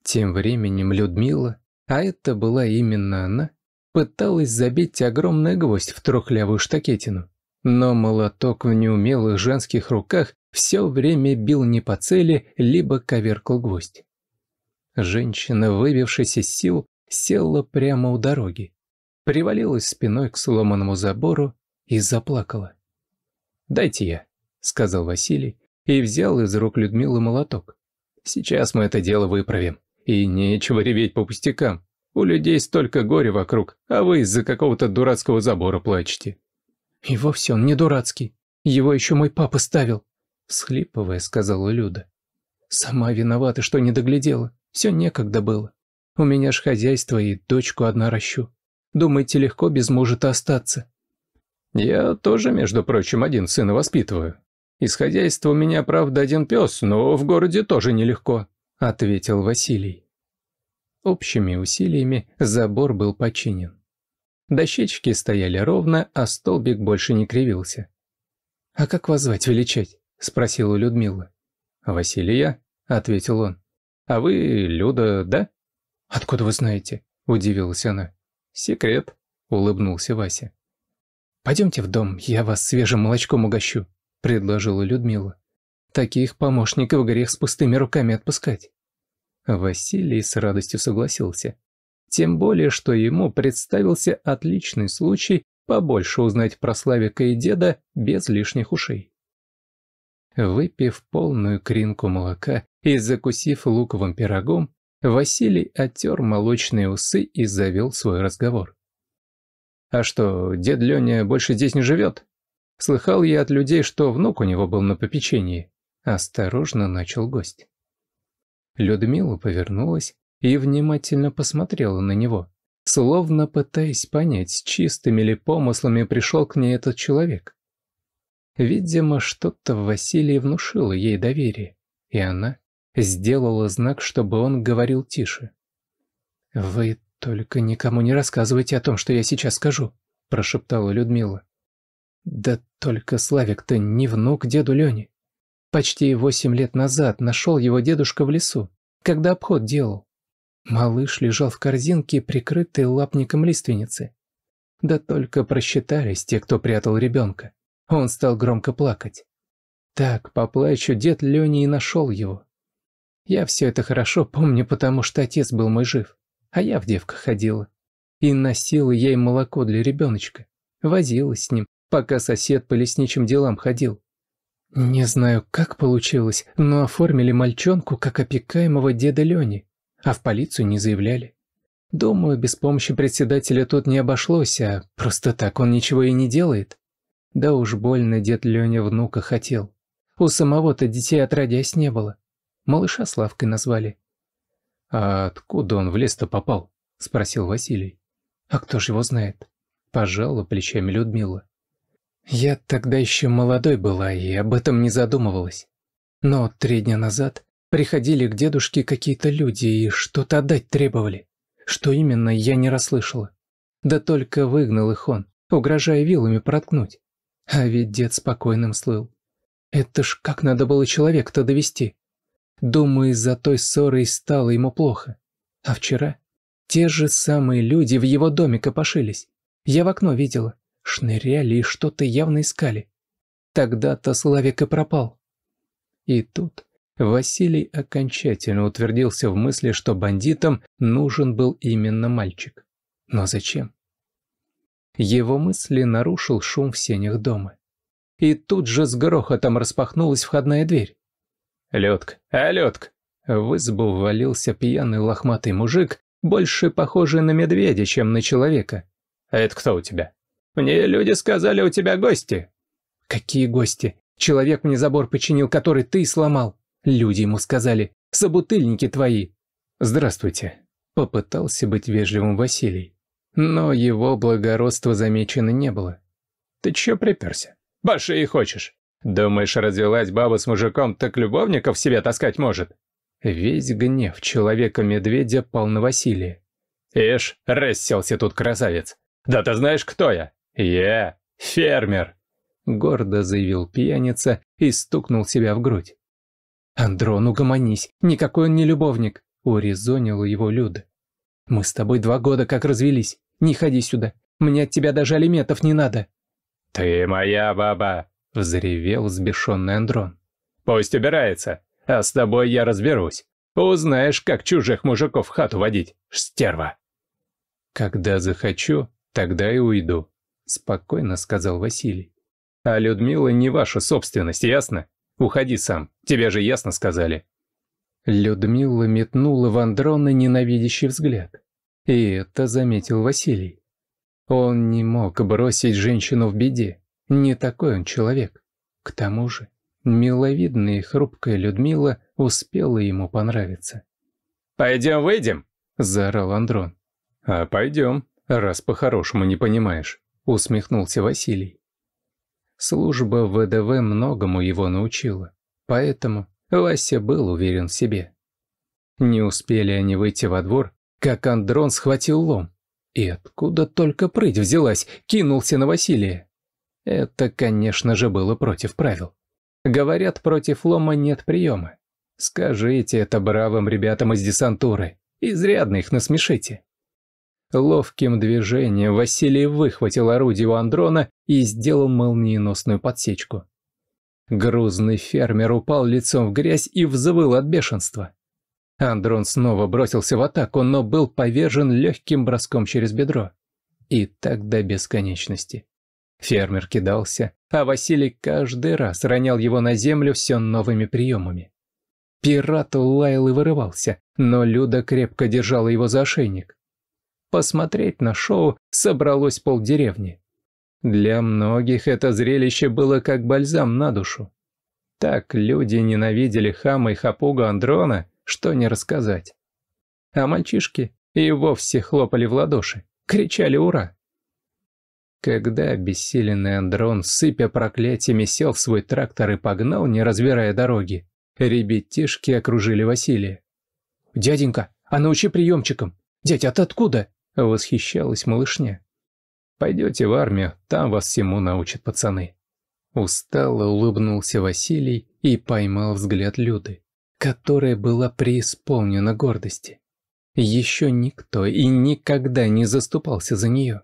Speaker 1: Тем временем Людмила, а это была именно она, пыталась забить огромный гвоздь в трухлявую штакетину. Но молоток в неумелых женских руках все время бил не по цели, либо коверкал гвоздь. Женщина, выбившись из сил, села прямо у дороги, привалилась спиной к сломанному забору и заплакала. «Дайте я», — сказал Василий и взял из рук Людмилы молоток. «Сейчас мы это дело выправим, и нечего реветь по пустякам. У людей столько горя вокруг, а вы из-за какого-то дурацкого забора плачете». «И вовсе он не дурацкий, его еще мой папа ставил», — всхлипывая сказала Люда. «Сама виновата, что не доглядела. Все некогда было. У меня ж хозяйство и дочку одна ращу. Думаете, легко без мужа-то остаться?» «Я тоже, между прочим, один сына воспитываю. Из хозяйства у меня, правда, один пес, но в городе тоже нелегко», — ответил Василий. Общими усилиями забор был починен. Дощечки стояли ровно, а столбик больше не кривился. «А как вас звать величать?» — спросила Людмила. «Василия», — ответил он. А вы Люда, да?» «Откуда вы знаете?» – удивилась она. «Секрет», – улыбнулся Вася. «Пойдемте в дом, я вас свежим молочком угощу», – предложила Людмила. «Таких помощников грех с пустыми руками отпускать». Василий с радостью согласился. Тем более, что ему представился отличный случай побольше узнать про Славика и деда без лишних ушей. Выпив полную кринку молока и закусив луковым пирогом, Василий оттер молочные усы и завел свой разговор. «А что, дед Леня больше здесь не живет? Слыхал я от людей, что внук у него был на попечении». Осторожно начал гость. Людмила повернулась и внимательно посмотрела на него, словно пытаясь понять, чистыми ли помыслами пришел к ней этот человек. Видимо, что-то в Василии внушило ей доверие, и она сделала знак, чтобы он говорил тише. «Вы только никому не рассказывайте о том, что я сейчас скажу», – прошептала Людмила. «Да только Славик-то не внук деду Лёни. Почти восемь лет назад нашел его дедушка в лесу, когда обход делал. Малыш лежал в корзинке, прикрытый лапником лиственницы. Да только просчитались те, кто прятал ребенка. Он стал громко плакать. Так, поплачу дед Леня и нашел его. Я все это хорошо помню, потому что отец был мой жив, а я в девках ходила. И носила ей молоко для ребеночка. Возилась с ним, пока сосед по лесничим делам ходил. Не знаю, как получилось, но оформили мальчонку как опекаемого деда Лени, а в полицию не заявляли. Думаю, без помощи председателя тут не обошлось, а просто так он ничего и не делает. Да уж больно дед Леня внука хотел. У самого-то детей отродясь не было. Малыша Славкой назвали. «А откуда он в лес-то попал?» – спросил Василий. «А кто же его знает?» – пожала плечами Людмила. «Я тогда еще молодой была и об этом не задумывалась. Но три дня назад приходили к дедушке какие-то люди и что-то отдать требовали. Что именно, я не расслышала. Да только выгнал их он, угрожая вилами проткнуть. А ведь дед спокойным слыл. Это ж как надо было человек-то довести. Думаю, из-за той ссоры и стало ему плохо. А вчера те же самые люди в его доме копошились. Я в окно видела. Шныряли и что-то явно искали. Тогда-то Славик и пропал. И тут Василий окончательно утвердился в мысли, что бандитам нужен был именно мальчик. Но зачем? Его мысли нарушил шум в сенях дома. И тут же с грохотом распахнулась входная дверь. «Лёдка! А, Лёдка!» В избу ввалился пьяный лохматый мужик, больше похожий на медведя, чем на человека. «А это кто у тебя?» «Мне люди сказали, у тебя гости». «Какие гости? Человек мне забор починил, который ты сломал». Люди ему сказали, собутыльники твои. «Здравствуйте», — попытался быть вежливым Василий. Но его благородства замечено не было. «Ты чё приперся? Баши и хочешь? Думаешь, развелась баба с мужиком, так любовников себе таскать может?» Весь гнев человека-медведя пал на Василия. «Ишь, расселся тут красавец! Да ты знаешь, кто я? Я фермер!» Гордо заявил пьяница и стукнул себя в грудь. «Андрон, угомонись, никакой он не любовник!» — урезонила его Люда. Мы с тобой два года как развелись. Не ходи сюда. Мне от тебя даже алиментов не надо». «Ты моя баба!» — взревел взбешенный Андрон. «Пусть убирается, а с тобой я разберусь. Узнаешь, как чужих мужиков в хату водить, стерва!» «Когда захочу, тогда и уйду», — спокойно сказал Василий. «А Людмила не ваша собственность, ясно? Уходи сам, тебе же ясно сказали. Людмила метнула в Андрона ненавидящий взгляд. И это заметил Василий. Он не мог бросить женщину в беде. Не такой он человек. К тому же, миловидная и хрупкая Людмила успела ему понравиться. «Пойдем выйдем!» – заорал Андрон. «А пойдем, раз по-хорошему не понимаешь», – усмехнулся Василий. Служба в ВДВ многому его научила, поэтому Вася был уверен в себе. Не успели они выйти во двор, как Андрон схватил лом. И откуда только прыть взялась, кинулся на Василия. Это, конечно же, было против правил. Говорят, против лома нет приема. Скажите это бравым ребятам из десантуры, изрядно их насмешите. Ловким движением Василий выхватил орудие у Андрона и сделал молниеносную подсечку. Грузный фермер упал лицом в грязь и взвыл от бешенства. Андрон снова бросился в атаку, но был повержен легким броском через бедро. И так до бесконечности. Фермер кидался, а Василий каждый раз ронял его на землю все новыми приемами. Пират лаял и вырывался, но Люда крепко держала его за ошейник. Посмотреть на шоу собралось полдеревни. Для многих это зрелище было как бальзам на душу. Так люди ненавидели хама и хапуга Андрона, что не рассказать. А мальчишки и вовсе хлопали в ладоши, кричали «Ура!». Когда обессиленный Андрон, сыпя проклятиями, сел в свой трактор и погнал, не разбирая дороги, ребятишки окружили Василия. «Дяденька, а научи ну приемчикам! Дядь, а ты откуда?» — восхищалась малышня. Пойдете в армию, там вас всему научат пацаны». Устало улыбнулся Василий и поймал взгляд Люды, которая была преисполнена гордости. Еще никто и никогда не заступался за нее.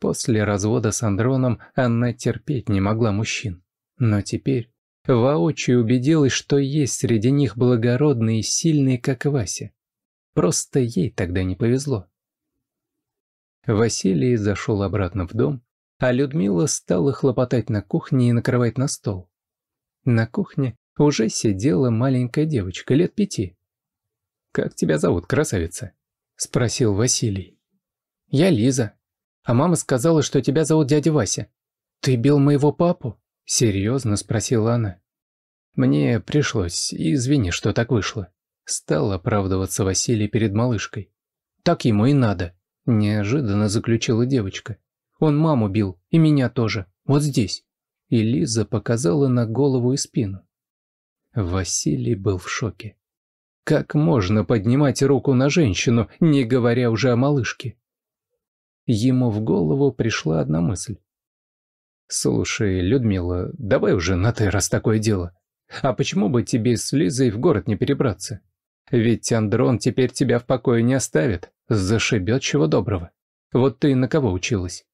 Speaker 1: После развода с Андроном она терпеть не могла мужчин. Но теперь воочию убедилась, что есть среди них благородные и сильные, как Вася. Просто ей тогда не повезло. Василий зашел обратно в дом, а Людмила стала хлопотать на кухне и накрывать на стол. На кухне уже сидела маленькая девочка лет пяти. «Как тебя зовут, красавица?» – спросил Василий. «Я Лиза. А мама сказала, что тебя зовут дядя Вася. Ты бил моего папу?» – серьезно спросила она. «Мне пришлось, извини, что так вышло», – стал оправдываться Василий перед малышкой. «Так ему и надо», – неожиданно заключила девочка. «Он маму бил, и меня тоже, вот здесь». И Лиза показала на голову и спину. Василий был в шоке. Как можно поднимать руку на женщину, не говоря уже о малышке? Ему в голову пришла одна мысль. «Слушай, Людмила, давай уже на «ты», раз такое дело. А почему бы тебе с Лизой в город не перебраться? Ведь Андрон теперь тебя в покое не оставит. Зашибет чего доброго. Вот ты на кого училась?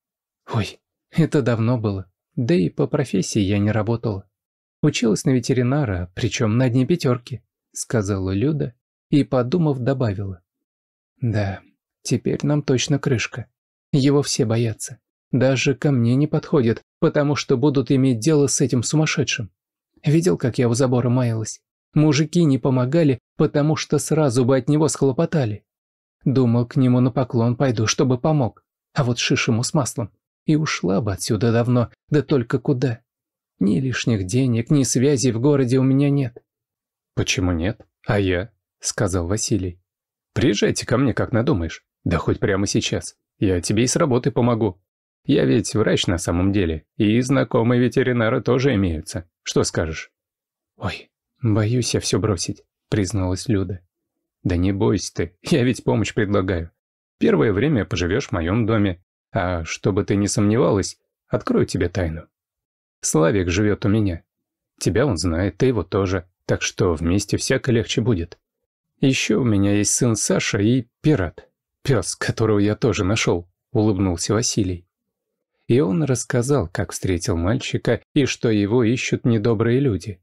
Speaker 1: Ой, это давно было. Да и по профессии я не работала. Училась на ветеринара, причем на дне пятерки, сказала Люда и, подумав, добавила. Да, теперь нам точно крышка. Его все боятся. Даже ко мне не подходят, потому что будут иметь дело с этим сумасшедшим. Видел, как я у забора маялась? Мужики не помогали, потому что сразу бы от него схлопотали. Думал, к нему на поклон пойду, чтобы помог. А вот шиш ему с маслом. И ушла бы отсюда давно, да только куда. Ни лишних денег, ни связей в городе у меня нет». «Почему нет? А я?» — сказал Василий. «Приезжайте ко мне, как надумаешь. Да хоть прямо сейчас. Я тебе и с работы помогу. Я ведь врач на самом деле, и знакомые ветеринары тоже имеются. Что скажешь?» «Ой, боюсь я все бросить», — призналась Люда. «Да не бойся ты, я ведь помощь предлагаю. Первое время поживешь в моем доме, а чтобы ты не сомневалась, открою тебе тайну. Славик живет у меня. Тебя он знает, ты его тоже, так что вместе всяко легче будет. Еще у меня есть сын Саша и пират, пес, которого я тоже нашел», — улыбнулся Василий. И он рассказал, как встретил мальчика и что его ищут недобрые люди.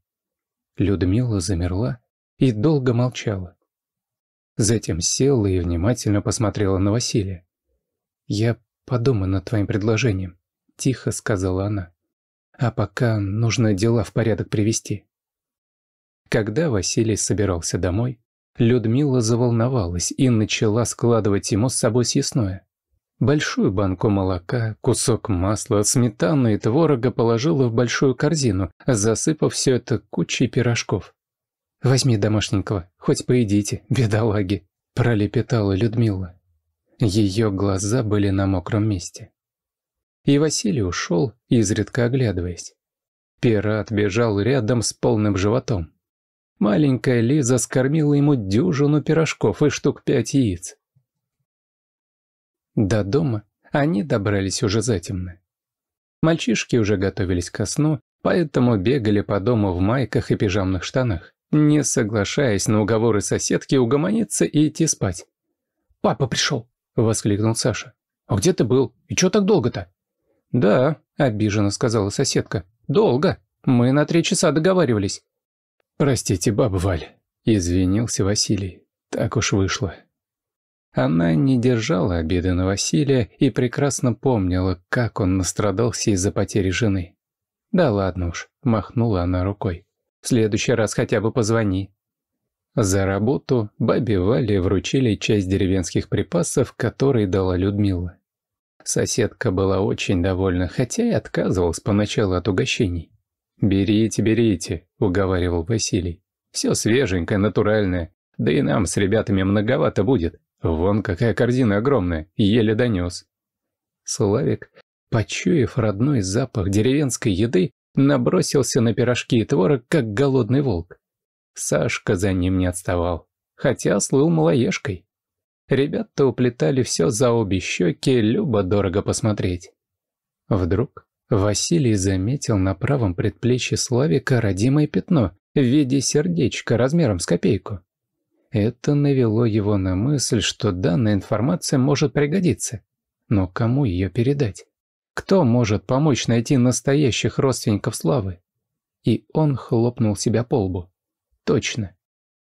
Speaker 1: Людмила замерла и долго молчала. Затем села и внимательно посмотрела на Василия. «Я подумаю над твоим предложением», – тихо сказала она. «А пока нужно дела в порядок привести». Когда Василий собирался домой, Людмила заволновалась и начала складывать ему с собой съестное. Большую банку молока, кусок масла, сметану и творога положила в большую корзину, засыпав все это кучей пирожков. «Возьми домашненького, хоть поедите, бедолаги», – пролепетала Людмила. Ее глаза были на мокром месте. И Василий ушел, изредка оглядываясь. Пират бежал рядом с полным животом. Маленькая Лиза скормила ему дюжину пирожков и штук пять яиц. До дома они добрались уже затемно. Мальчишки уже готовились ко сну, поэтому бегали по дому в майках и пижамных штанах. Не соглашаясь на уговоры соседки, угомониться и идти спать. «Папа пришел!» – воскликнул Саша. «А где ты был? И чё так долго-то?» «Да», – обиженно сказала соседка. «Долго. Мы на три часа договаривались». «Простите, баба Валь», – извинился Василий. «Так уж вышло». Она не держала обиды на Василия и прекрасно помнила, как он настрадался из-за потери жены. «Да ладно уж», – махнула она рукой следующий раз хотя бы позвони». За работу бабе Вале вручили часть деревенских припасов, которые дала Людмила. Соседка была очень довольна, хотя и отказывалась поначалу от угощений. «Берите, берите», — уговаривал Василий. «Все свеженькое, натуральное. Да и нам с ребятами многовато будет. Вон какая корзина огромная, еле донес». Славик, почуяв родной запах деревенской еды, набросился на пирожки и творог, как голодный волк. Сашка за ним не отставал, хотя слыл малоежкой. Ребята уплетали все за обе щеки, любо-дорого посмотреть. Вдруг Василий заметил на правом предплечье Славика родимое пятно в виде сердечка размером с копейку. Это навело его на мысль, что данная информация может пригодиться. Но кому ее передать? Кто может помочь найти настоящих родственников Славы? И он хлопнул себя по лбу. Точно.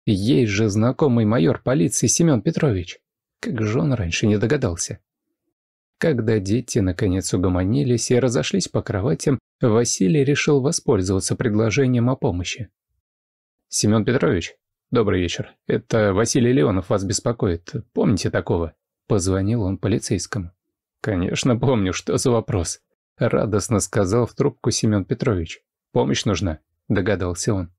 Speaker 1: Есть же знакомый майор полиции Семен Петрович. Как же он раньше не догадался. Когда дети наконец угомонились и разошлись по кроватям, Василий решил воспользоваться предложением о помощи. «Семен Петрович, добрый вечер. Это Василий Леонов вас беспокоит. Помните такого?» Позвонил он полицейскому. «Конечно помню, что за вопрос», — радостно сказал в трубку Семен Петрович. «Помощь нужна», — догадался он.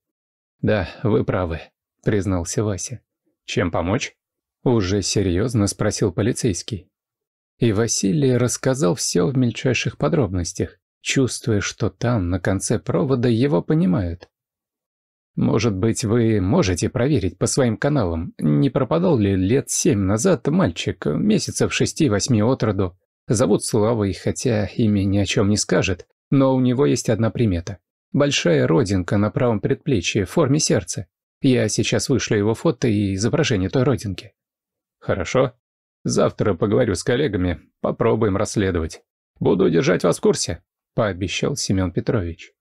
Speaker 1: «Да, вы правы», — признался Вася. «Чем помочь?» — уже серьезно спросил полицейский. И Василий рассказал все в мельчайших подробностях, чувствуя, что там, на конце провода, его понимают. «Может быть, вы можете проверить по своим каналам, не пропадал ли лет семь назад мальчик, месяцев шести-восьми от роду?» Зовут Славой, хотя имя ни о чем не скажет, но у него есть одна примета. Большая родинка на правом предплечье в форме сердца. Я сейчас вышлю его фото и изображение той родинки. Хорошо. Завтра поговорю с коллегами, попробуем расследовать. Буду держать вас в курсе, пообещал Семен Петрович.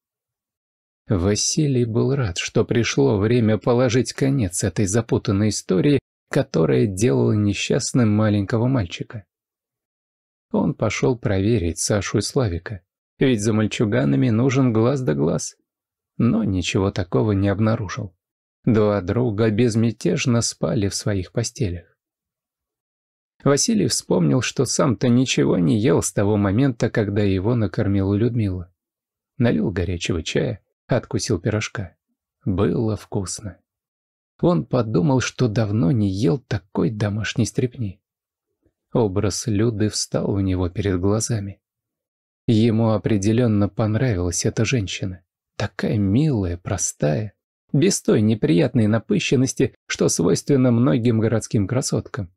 Speaker 1: Василий был рад, что пришло время положить конец этой запутанной истории, которая делала несчастным маленького мальчика. Он пошел проверить Сашу и Славика, ведь за мальчуганами нужен глаз да глаз. Но ничего такого не обнаружил. Два друга безмятежно спали в своих постелях. Василий вспомнил, что сам-то ничего не ел с того момента, когда его накормила Людмила. Налил горячего чая, откусил пирожка. Было вкусно. Он подумал, что давно не ел такой домашней стряпни. Образ Люды встал у него перед глазами. Ему определенно понравилась эта женщина. Такая милая, простая, без той неприятной напыщенности, что свойственна многим городским красоткам.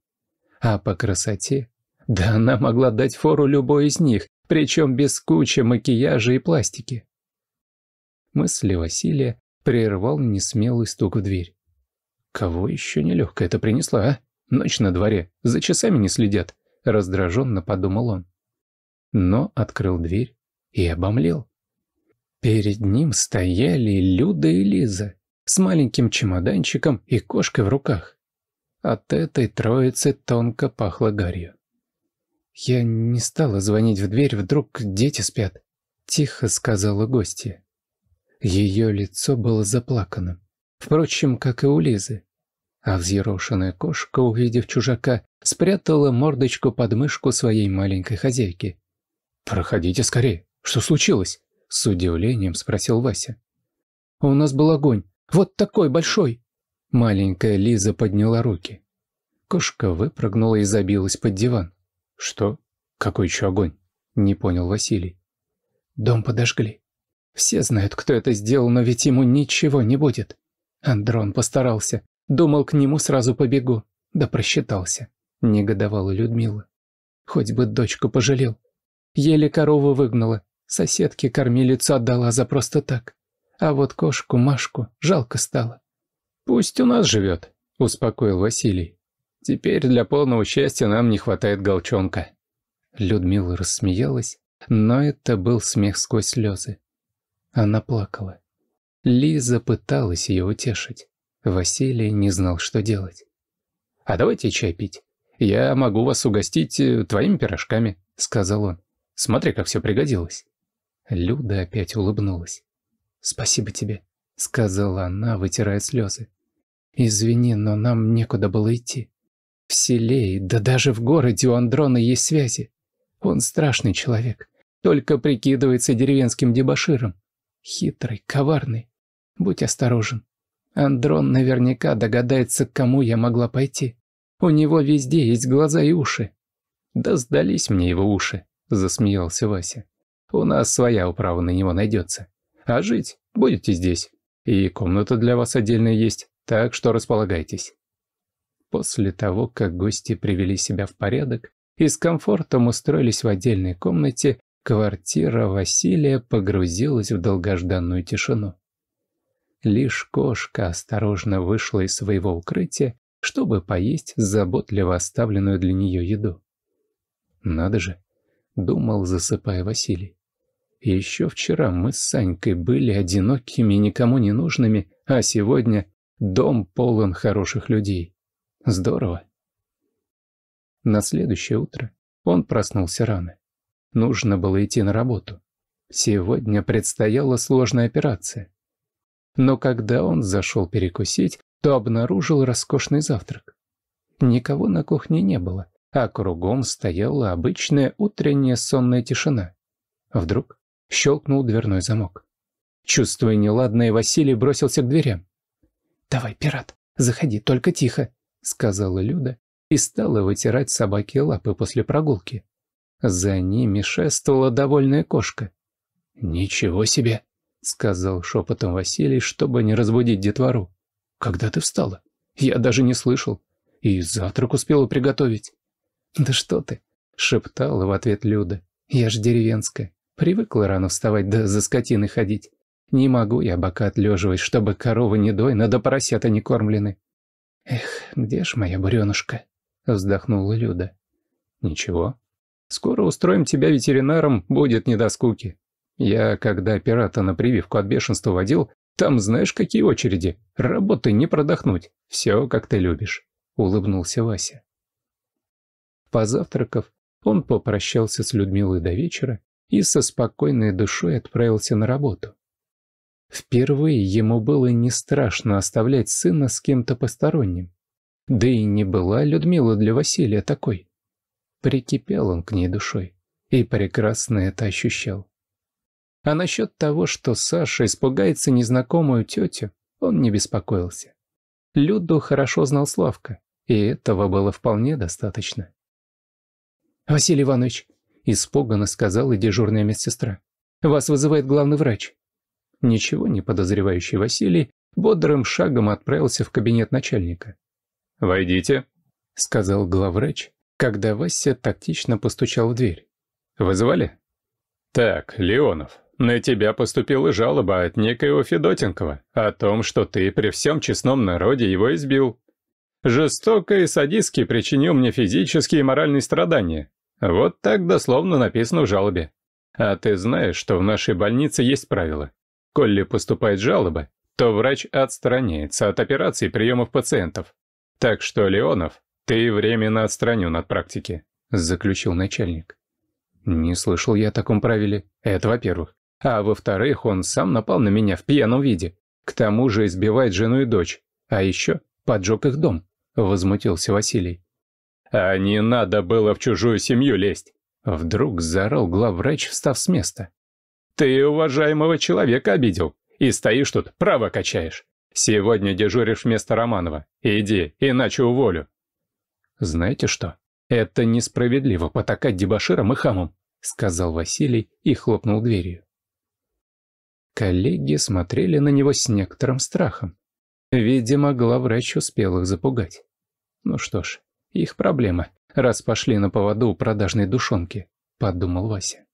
Speaker 1: А по красоте, да она могла дать фору любой из них, причем без кучи макияжа и пластики. Мысли Василия прервал несмелый стук в дверь. Кого еще нелегко это принесло, а? Ночь на дворе, за часами не следят», — раздраженно подумал он. Но открыл дверь и обомлел. Перед ним стояли Люда и Лиза с маленьким чемоданчиком и кошкой в руках. От этой троицы тонко пахло гарью. «Я не стала звонить в дверь, вдруг дети спят», — тихо сказала гостья. Ее лицо было заплаканным. Впрочем, как и у Лизы. А взъерошенная кошка, увидев чужака, спрятала мордочку под мышку своей маленькой хозяйки. «Проходите скорее. Что случилось?» – с удивлением спросил Вася. «У нас был огонь. Вот такой большой!» Маленькая Лиза подняла руки. Кошка выпрыгнула и забилась под диван. «Что? Какой еще огонь?» – не понял Василий. «Дом подожгли. Все знают, кто это сделал, но ведь ему ничего не будет. Андрон постарался. Думал, к нему сразу побегу. Да просчитался. Негодовала Людмила. Хоть бы дочку пожалел. Еле корову выгнала. Соседке кормилицу отдала за просто так. А вот кошку Машку жалко стало. «Пусть у нас живет», — успокоил Василий. «Теперь для полного счастья нам не хватает голчонка». Людмила рассмеялась, но это был смех сквозь слезы. Она плакала. Лиза пыталась ее утешить. Василий не знал, что делать. «А давайте чай пить. Я могу вас угостить э, твоими пирожками», — сказал он. «Смотри, как все пригодилось». Люда опять улыбнулась. «Спасибо тебе», — сказала она, вытирая слезы. «Извини, но нам некуда было идти. В селе, да даже в городе у Андрона есть связи. Он страшный человек, только прикидывается деревенским дебоширом. Хитрый, коварный. Будь осторожен. Андрон наверняка догадается, к кому я могла пойти. У него везде есть глаза и уши. Да сдались мне его уши, засмеялся Вася. У нас своя управа на него найдется. А жить будете здесь. И комната для вас отдельная есть, так что располагайтесь. После того, как гости привели себя в порядок и с комфортом устроились в отдельной комнате, квартира Василия погрузилась в долгожданную тишину. Лишь кошка осторожно вышла из своего укрытия, чтобы поесть заботливо оставленную для нее еду. «Надо же», — думал, засыпая Василий. «Еще вчера мы с Санькой были одинокими и никому не нужными, а сегодня дом полон хороших людей. Здорово». На следующее утро он проснулся рано. Нужно было идти на работу. Сегодня предстояла сложная операция но когда он зашел перекусить, то обнаружил роскошный завтрак. Никого на кухне не было, а кругом стояла обычная утренняя сонная тишина. Вдруг щелкнул дверной замок. Чувствуя неладное, Василий бросился к дверям. «Давай, пират, заходи, только тихо», — сказала Люда и стала вытирать собаке лапы после прогулки. За ними шествовала довольная кошка. «Ничего себе!» — сказал шепотом Василий, чтобы не разбудить детвору. «Когда ты встала? Я даже не слышал. И завтрак успела приготовить». «Да что ты!» — шептала в ответ Люда. «Я ж деревенская. Привыкла рано вставать да за скотиной ходить. Не могу я бока отлеживать, чтобы коровы не дойна да поросята не кормлены». «Эх, где ж моя буренушка?» — вздохнула Люда. «Ничего. Скоро устроим тебя ветеринаром, будет не до скуки», я, когда пирата на прививку от бешенства водил, там знаешь, какие очереди. Работы не продохнуть. Все, как ты любишь», — улыбнулся Вася. Позавтракав, он попрощался с Людмилой до вечера и со спокойной душой отправился на работу. Впервые ему было не страшно оставлять сына с кем-то посторонним. Да и не была Людмила для Василия такой. Прикипел он к ней душой и прекрасно это ощущал. А насчет того, что Саша испугается незнакомую тетю, он не беспокоился. Люду хорошо знал Славка, и этого было вполне достаточно. «Василий Иванович», – испуганно сказала дежурная медсестра, – «вас вызывает главный врач». Ничего не подозревающий Василий бодрым шагом отправился в кабинет начальника. «Войдите», – сказал главврач, когда Вася тактично постучал в дверь. «Вызывали?» «Так, Леонов, на тебя поступила жалоба от некоего Федотенкова о том, что ты при всем честном народе его избил. Жестоко и садистски причинил мне физические и моральные страдания. Вот так дословно написано в жалобе. А ты знаешь, что в нашей больнице есть правило. коли поступает жалоба, то врач отстраняется от операций приемов пациентов. Так что, Леонов, ты временно отстранен от практики», — заключил начальник. «Не слышал я о таком правиле. Это во-первых. А во-вторых, он сам напал на меня в пьяном виде. К тому же избивает жену и дочь. А еще поджег их дом», — возмутился Василий. «А не надо было в чужую семью лезть!» Вдруг заорал главврач, встав с места. «Ты уважаемого человека обидел, и стоишь тут, право качаешь. Сегодня дежуришь вместо Романова. Иди, иначе уволю». «Знаете что? Это несправедливо потакать дебоширам и хамам. сказал Василий и хлопнул дверью. Коллеги смотрели на него с некоторым страхом. Видимо, главврач успел их запугать. Ну что ж, их проблема, раз пошли на поводу у продажной душонки, подумал Вася.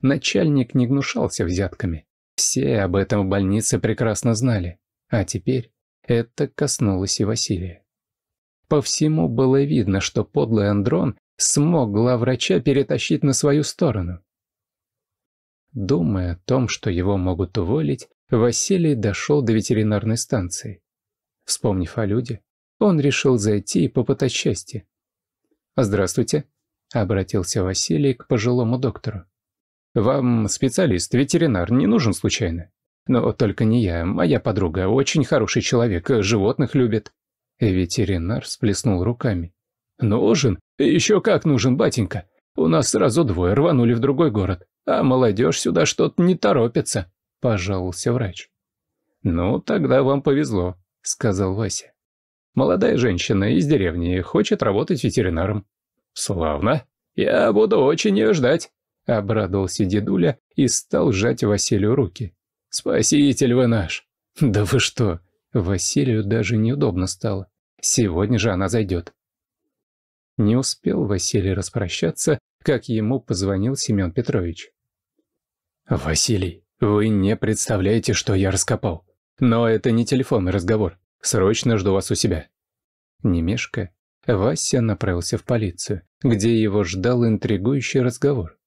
Speaker 1: Начальник не гнушался взятками. Все об этом в больнице прекрасно знали. А теперь это коснулось и Василия. По всему было видно, что подлый Андрон смог главврача перетащить на свою сторону. Думая о том, что его могут уволить, Василий дошел до ветеринарной станции. Вспомнив о Люде, он решил зайти и попытать счастье. «Здравствуйте», — обратился Василий к пожилому доктору. «Вам специалист, ветеринар, не нужен случайно? Но только не я, моя подруга, очень хороший человек, животных любит». Ветеринар всплеснул руками. «Нужен? Еще как нужен, батенька. У нас сразу двое рванули в другой город а молодежь сюда что-то не торопится», – пожаловался врач. «Ну, тогда вам повезло», – сказал Вася. «Молодая женщина из деревни хочет работать ветеринаром». «Славно. Я буду очень ее ждать», – обрадовался дедуля и стал жать Василию руки. «Спаситель вы наш!» «Да вы что!» Василию даже неудобно стало. «Сегодня же она зайдет». Не успел Василий распрощаться, как ему позвонил Семен Петрович. «Василий, вы не представляете, что я раскопал. Но это не телефонный разговор. Срочно жду вас у себя». Не Вася направился в полицию, где его ждал интригующий разговор.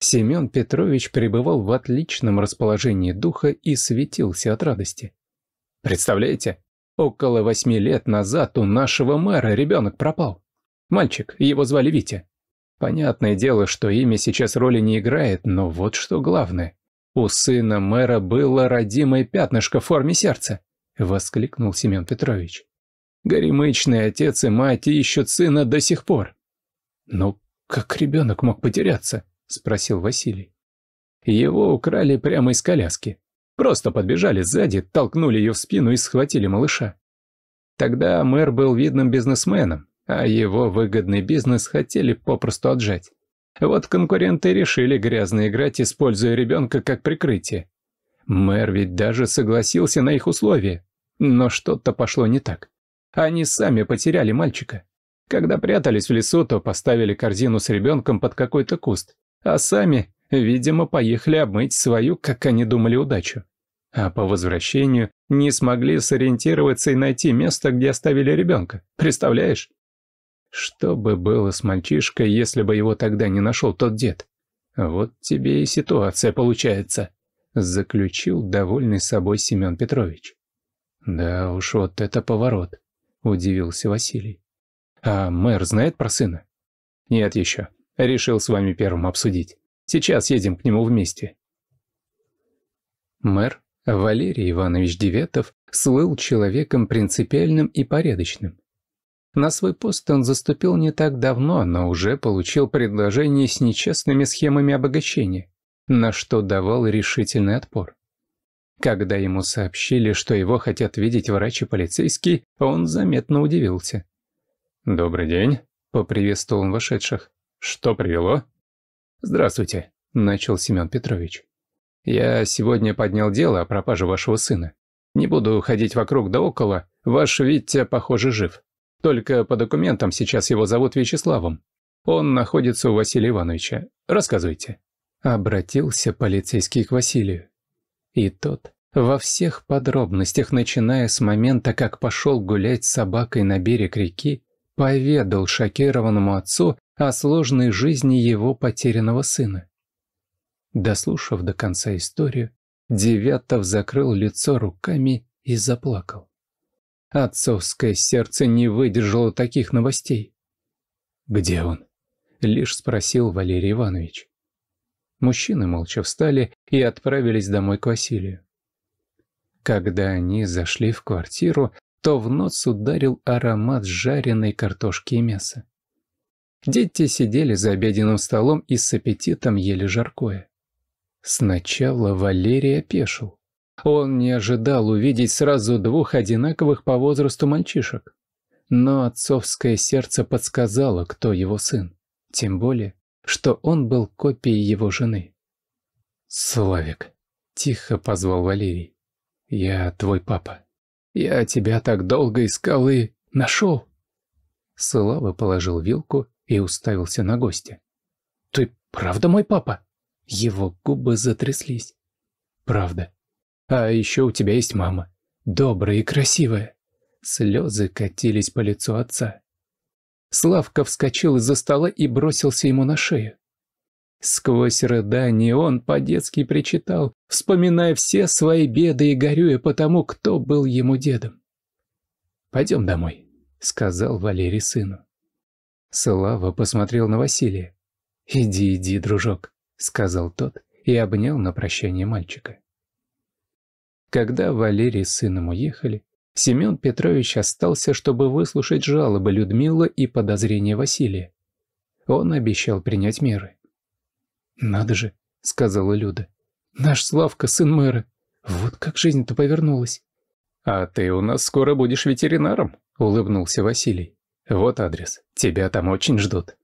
Speaker 1: Семен Петрович пребывал в отличном расположении духа и светился от радости. «Представляете, около восьми лет назад у нашего мэра ребенок пропал. Мальчик, его звали Витя. Понятное дело, что имя сейчас роли не играет, но вот что главное. У сына мэра было родимое пятнышко в форме сердца, воскликнул Семен Петрович. Горемычный отец и мать ищут сына до сих пор. Но «Ну, как ребенок мог потеряться? спросил Василий. Его украли прямо из коляски. Просто подбежали сзади, толкнули ее в спину и схватили малыша. Тогда мэр был видным бизнесменом, а его выгодный бизнес хотели попросту отжать. Вот конкуренты решили грязно играть, используя ребенка как прикрытие. Мэр ведь даже согласился на их условия. Но что-то пошло не так. Они сами потеряли мальчика. Когда прятались в лесу, то поставили корзину с ребенком под какой-то куст, а сами, видимо, поехали обмыть свою, как они думали, удачу. А по возвращению не смогли сориентироваться и найти место, где оставили ребенка. Представляешь? Что бы было с мальчишкой, если бы его тогда не нашел тот дед? Вот тебе и ситуация получается, заключил довольный собой Семен Петрович. Да уж вот это поворот, удивился Василий. А мэр знает про сына? Нет еще. Решил с вами первым обсудить. Сейчас едем к нему вместе. Мэр Валерий Иванович Деветов слыл человеком принципиальным и порядочным. На свой пост он заступил не так давно, но уже получил предложение с нечестными схемами обогащения, на что давал решительный отпор. Когда ему сообщили, что его хотят видеть врач и полицейский, он заметно удивился. «Добрый день», — поприветствовал он вошедших. «Что привело?» «Здравствуйте», — начал Семен Петрович. «Я сегодня поднял дело о пропаже вашего сына. Не буду ходить вокруг да около, ваш Витя, похоже, жив. Только по документам сейчас его зовут Вячеславом. Он находится у Василия Ивановича. Рассказывайте». Обратился полицейский к Василию. И тот во всех подробностях, начиная с момента, как пошел гулять с собакой на берег реки, поведал шокированному отцу о сложной жизни его потерянного сына. Дослушав до конца историю, Девятов закрыл лицо руками и заплакал. Отцовское сердце не выдержало таких новостей. «Где он?» — лишь спросил Валерий Иванович. Мужчины молча встали и отправились домой к Василию. Когда они зашли в квартиру, то в нос ударил аромат жареной картошки и мяса. Дети сидели за обеденным столом и с аппетитом ели жаркое. Сначала Валерий опешил. Он не ожидал увидеть сразу двух одинаковых по возрасту мальчишек. Но отцовское сердце подсказало, кто его сын. Тем более, что он был копией его жены. «Славик», — тихо позвал Валерий, — «я твой папа. Я тебя так долго искал и нашел». Слава положил вилку и уставился на гостя. «Ты правда мой папа?» Его губы затряслись. «Правда», а еще у тебя есть мама. Добрая и красивая». Слезы катились по лицу отца. Славка вскочил из-за стола и бросился ему на шею. Сквозь рыдание он по-детски причитал, вспоминая все свои беды и горюя по тому, кто был ему дедом. «Пойдем домой», — сказал Валерий сыну. Слава посмотрел на Василия. «Иди, иди, дружок», — сказал тот и обнял на прощание мальчика. Когда Валерий с сыном уехали, Семен Петрович остался, чтобы выслушать жалобы Людмилы и подозрения Василия. Он обещал принять меры. «Надо же», — сказала Люда. «Наш Славка, сын мэра. Вот как жизнь-то повернулась». «А ты у нас скоро будешь ветеринаром», — улыбнулся Василий. «Вот адрес. Тебя там очень ждут».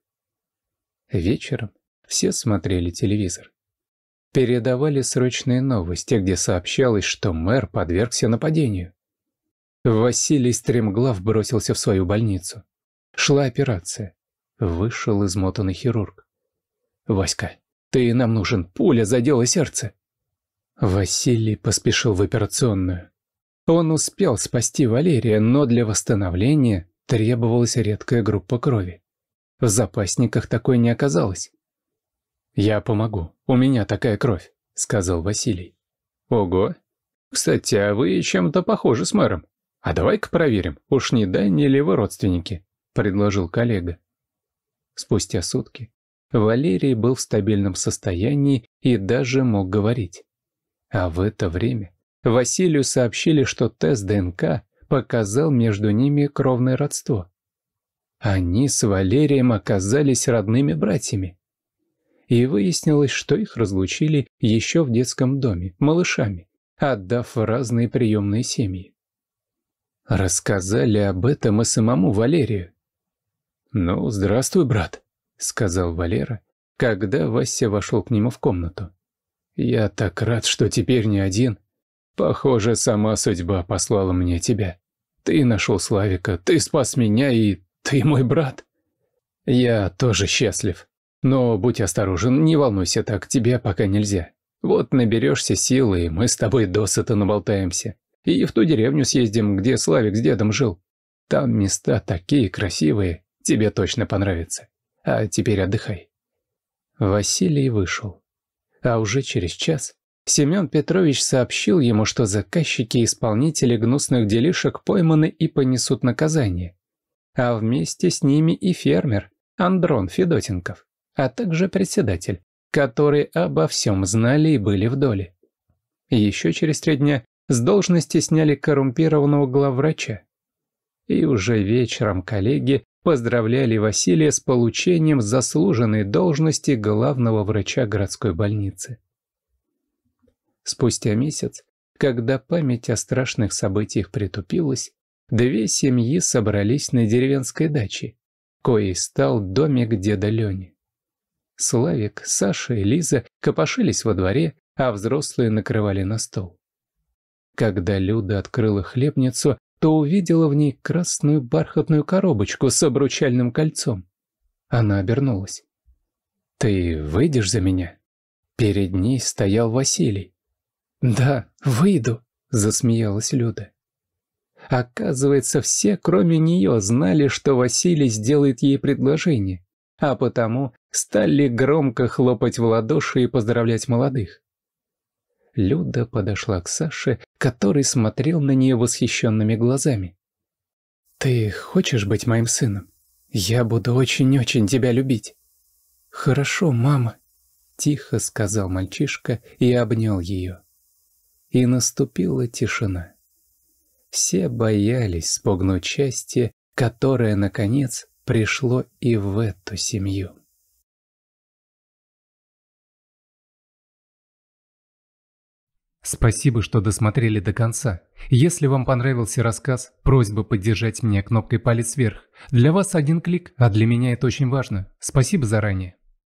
Speaker 1: Вечером все смотрели телевизор передавали срочные новости, где сообщалось, что мэр подвергся нападению. Василий стремглав бросился в свою больницу. Шла операция. Вышел измотанный хирург. «Васька, ты нам нужен, пуля задела сердце!» Василий поспешил в операционную. Он успел спасти Валерия, но для восстановления требовалась редкая группа крови. В запасниках такой не оказалось. «Я помогу. У меня такая кровь», — сказал Василий. «Ого. Кстати, а вы чем-то похожи с мэром. А давай-ка проверим, уж не Дани ли вы родственники», — предложил коллега. Спустя сутки Валерий был в стабильном состоянии и даже мог говорить. А в это время Василию сообщили, что тест ДНК показал между ними кровное родство. Они с Валерием оказались родными братьями и выяснилось, что их разлучили еще в детском доме, малышами, отдав в разные приемные семьи. Рассказали об этом и самому Валерию. «Ну, здравствуй, брат», — сказал Валера, когда Вася вошел к нему в комнату. «Я так рад, что теперь не один. Похоже, сама судьба послала мне тебя. Ты нашел Славика, ты спас меня и ты мой брат. Я тоже счастлив. Но будь осторожен, не волнуйся так, тебе пока нельзя. Вот наберешься силы, и мы с тобой досыта наболтаемся. И в ту деревню съездим, где Славик с дедом жил. Там места такие красивые, тебе точно понравится. А теперь отдыхай». Василий вышел. А уже через час Семен Петрович сообщил ему, что заказчики-исполнители гнусных делишек пойманы и понесут наказание. А вместе с ними и фермер Андрон Федотенков а также председатель, которые обо всем знали и были в доле. Еще через три дня с должности сняли коррумпированного главврача. И уже вечером коллеги поздравляли Василия с получением заслуженной должности главного врача городской больницы. Спустя месяц, когда память о страшных событиях притупилась, две семьи собрались на деревенской даче, коей стал домик деда Лени. Славик, Саша и Лиза копошились во дворе, а взрослые накрывали на стол. Когда Люда открыла хлебницу, то увидела в ней красную бархатную коробочку с обручальным кольцом. Она обернулась. «Ты выйдешь за меня?» Перед ней стоял Василий. «Да, выйду», — засмеялась Люда. Оказывается, все, кроме нее, знали, что Василий сделает ей предложение, а потому стали громко хлопать в ладоши и поздравлять молодых. Люда подошла к Саше, который смотрел на нее восхищенными глазами. «Ты хочешь быть моим сыном? Я буду очень-очень тебя любить». «Хорошо, мама», — тихо сказал мальчишка и обнял ее. И наступила тишина. Все боялись спугнуть счастье, которое, наконец, пришло и в эту семью. Спасибо, что досмотрели до конца. Если вам понравился рассказ, просьба поддержать меня кнопкой палец вверх. Для вас один клик, а для меня это очень важно. Спасибо заранее.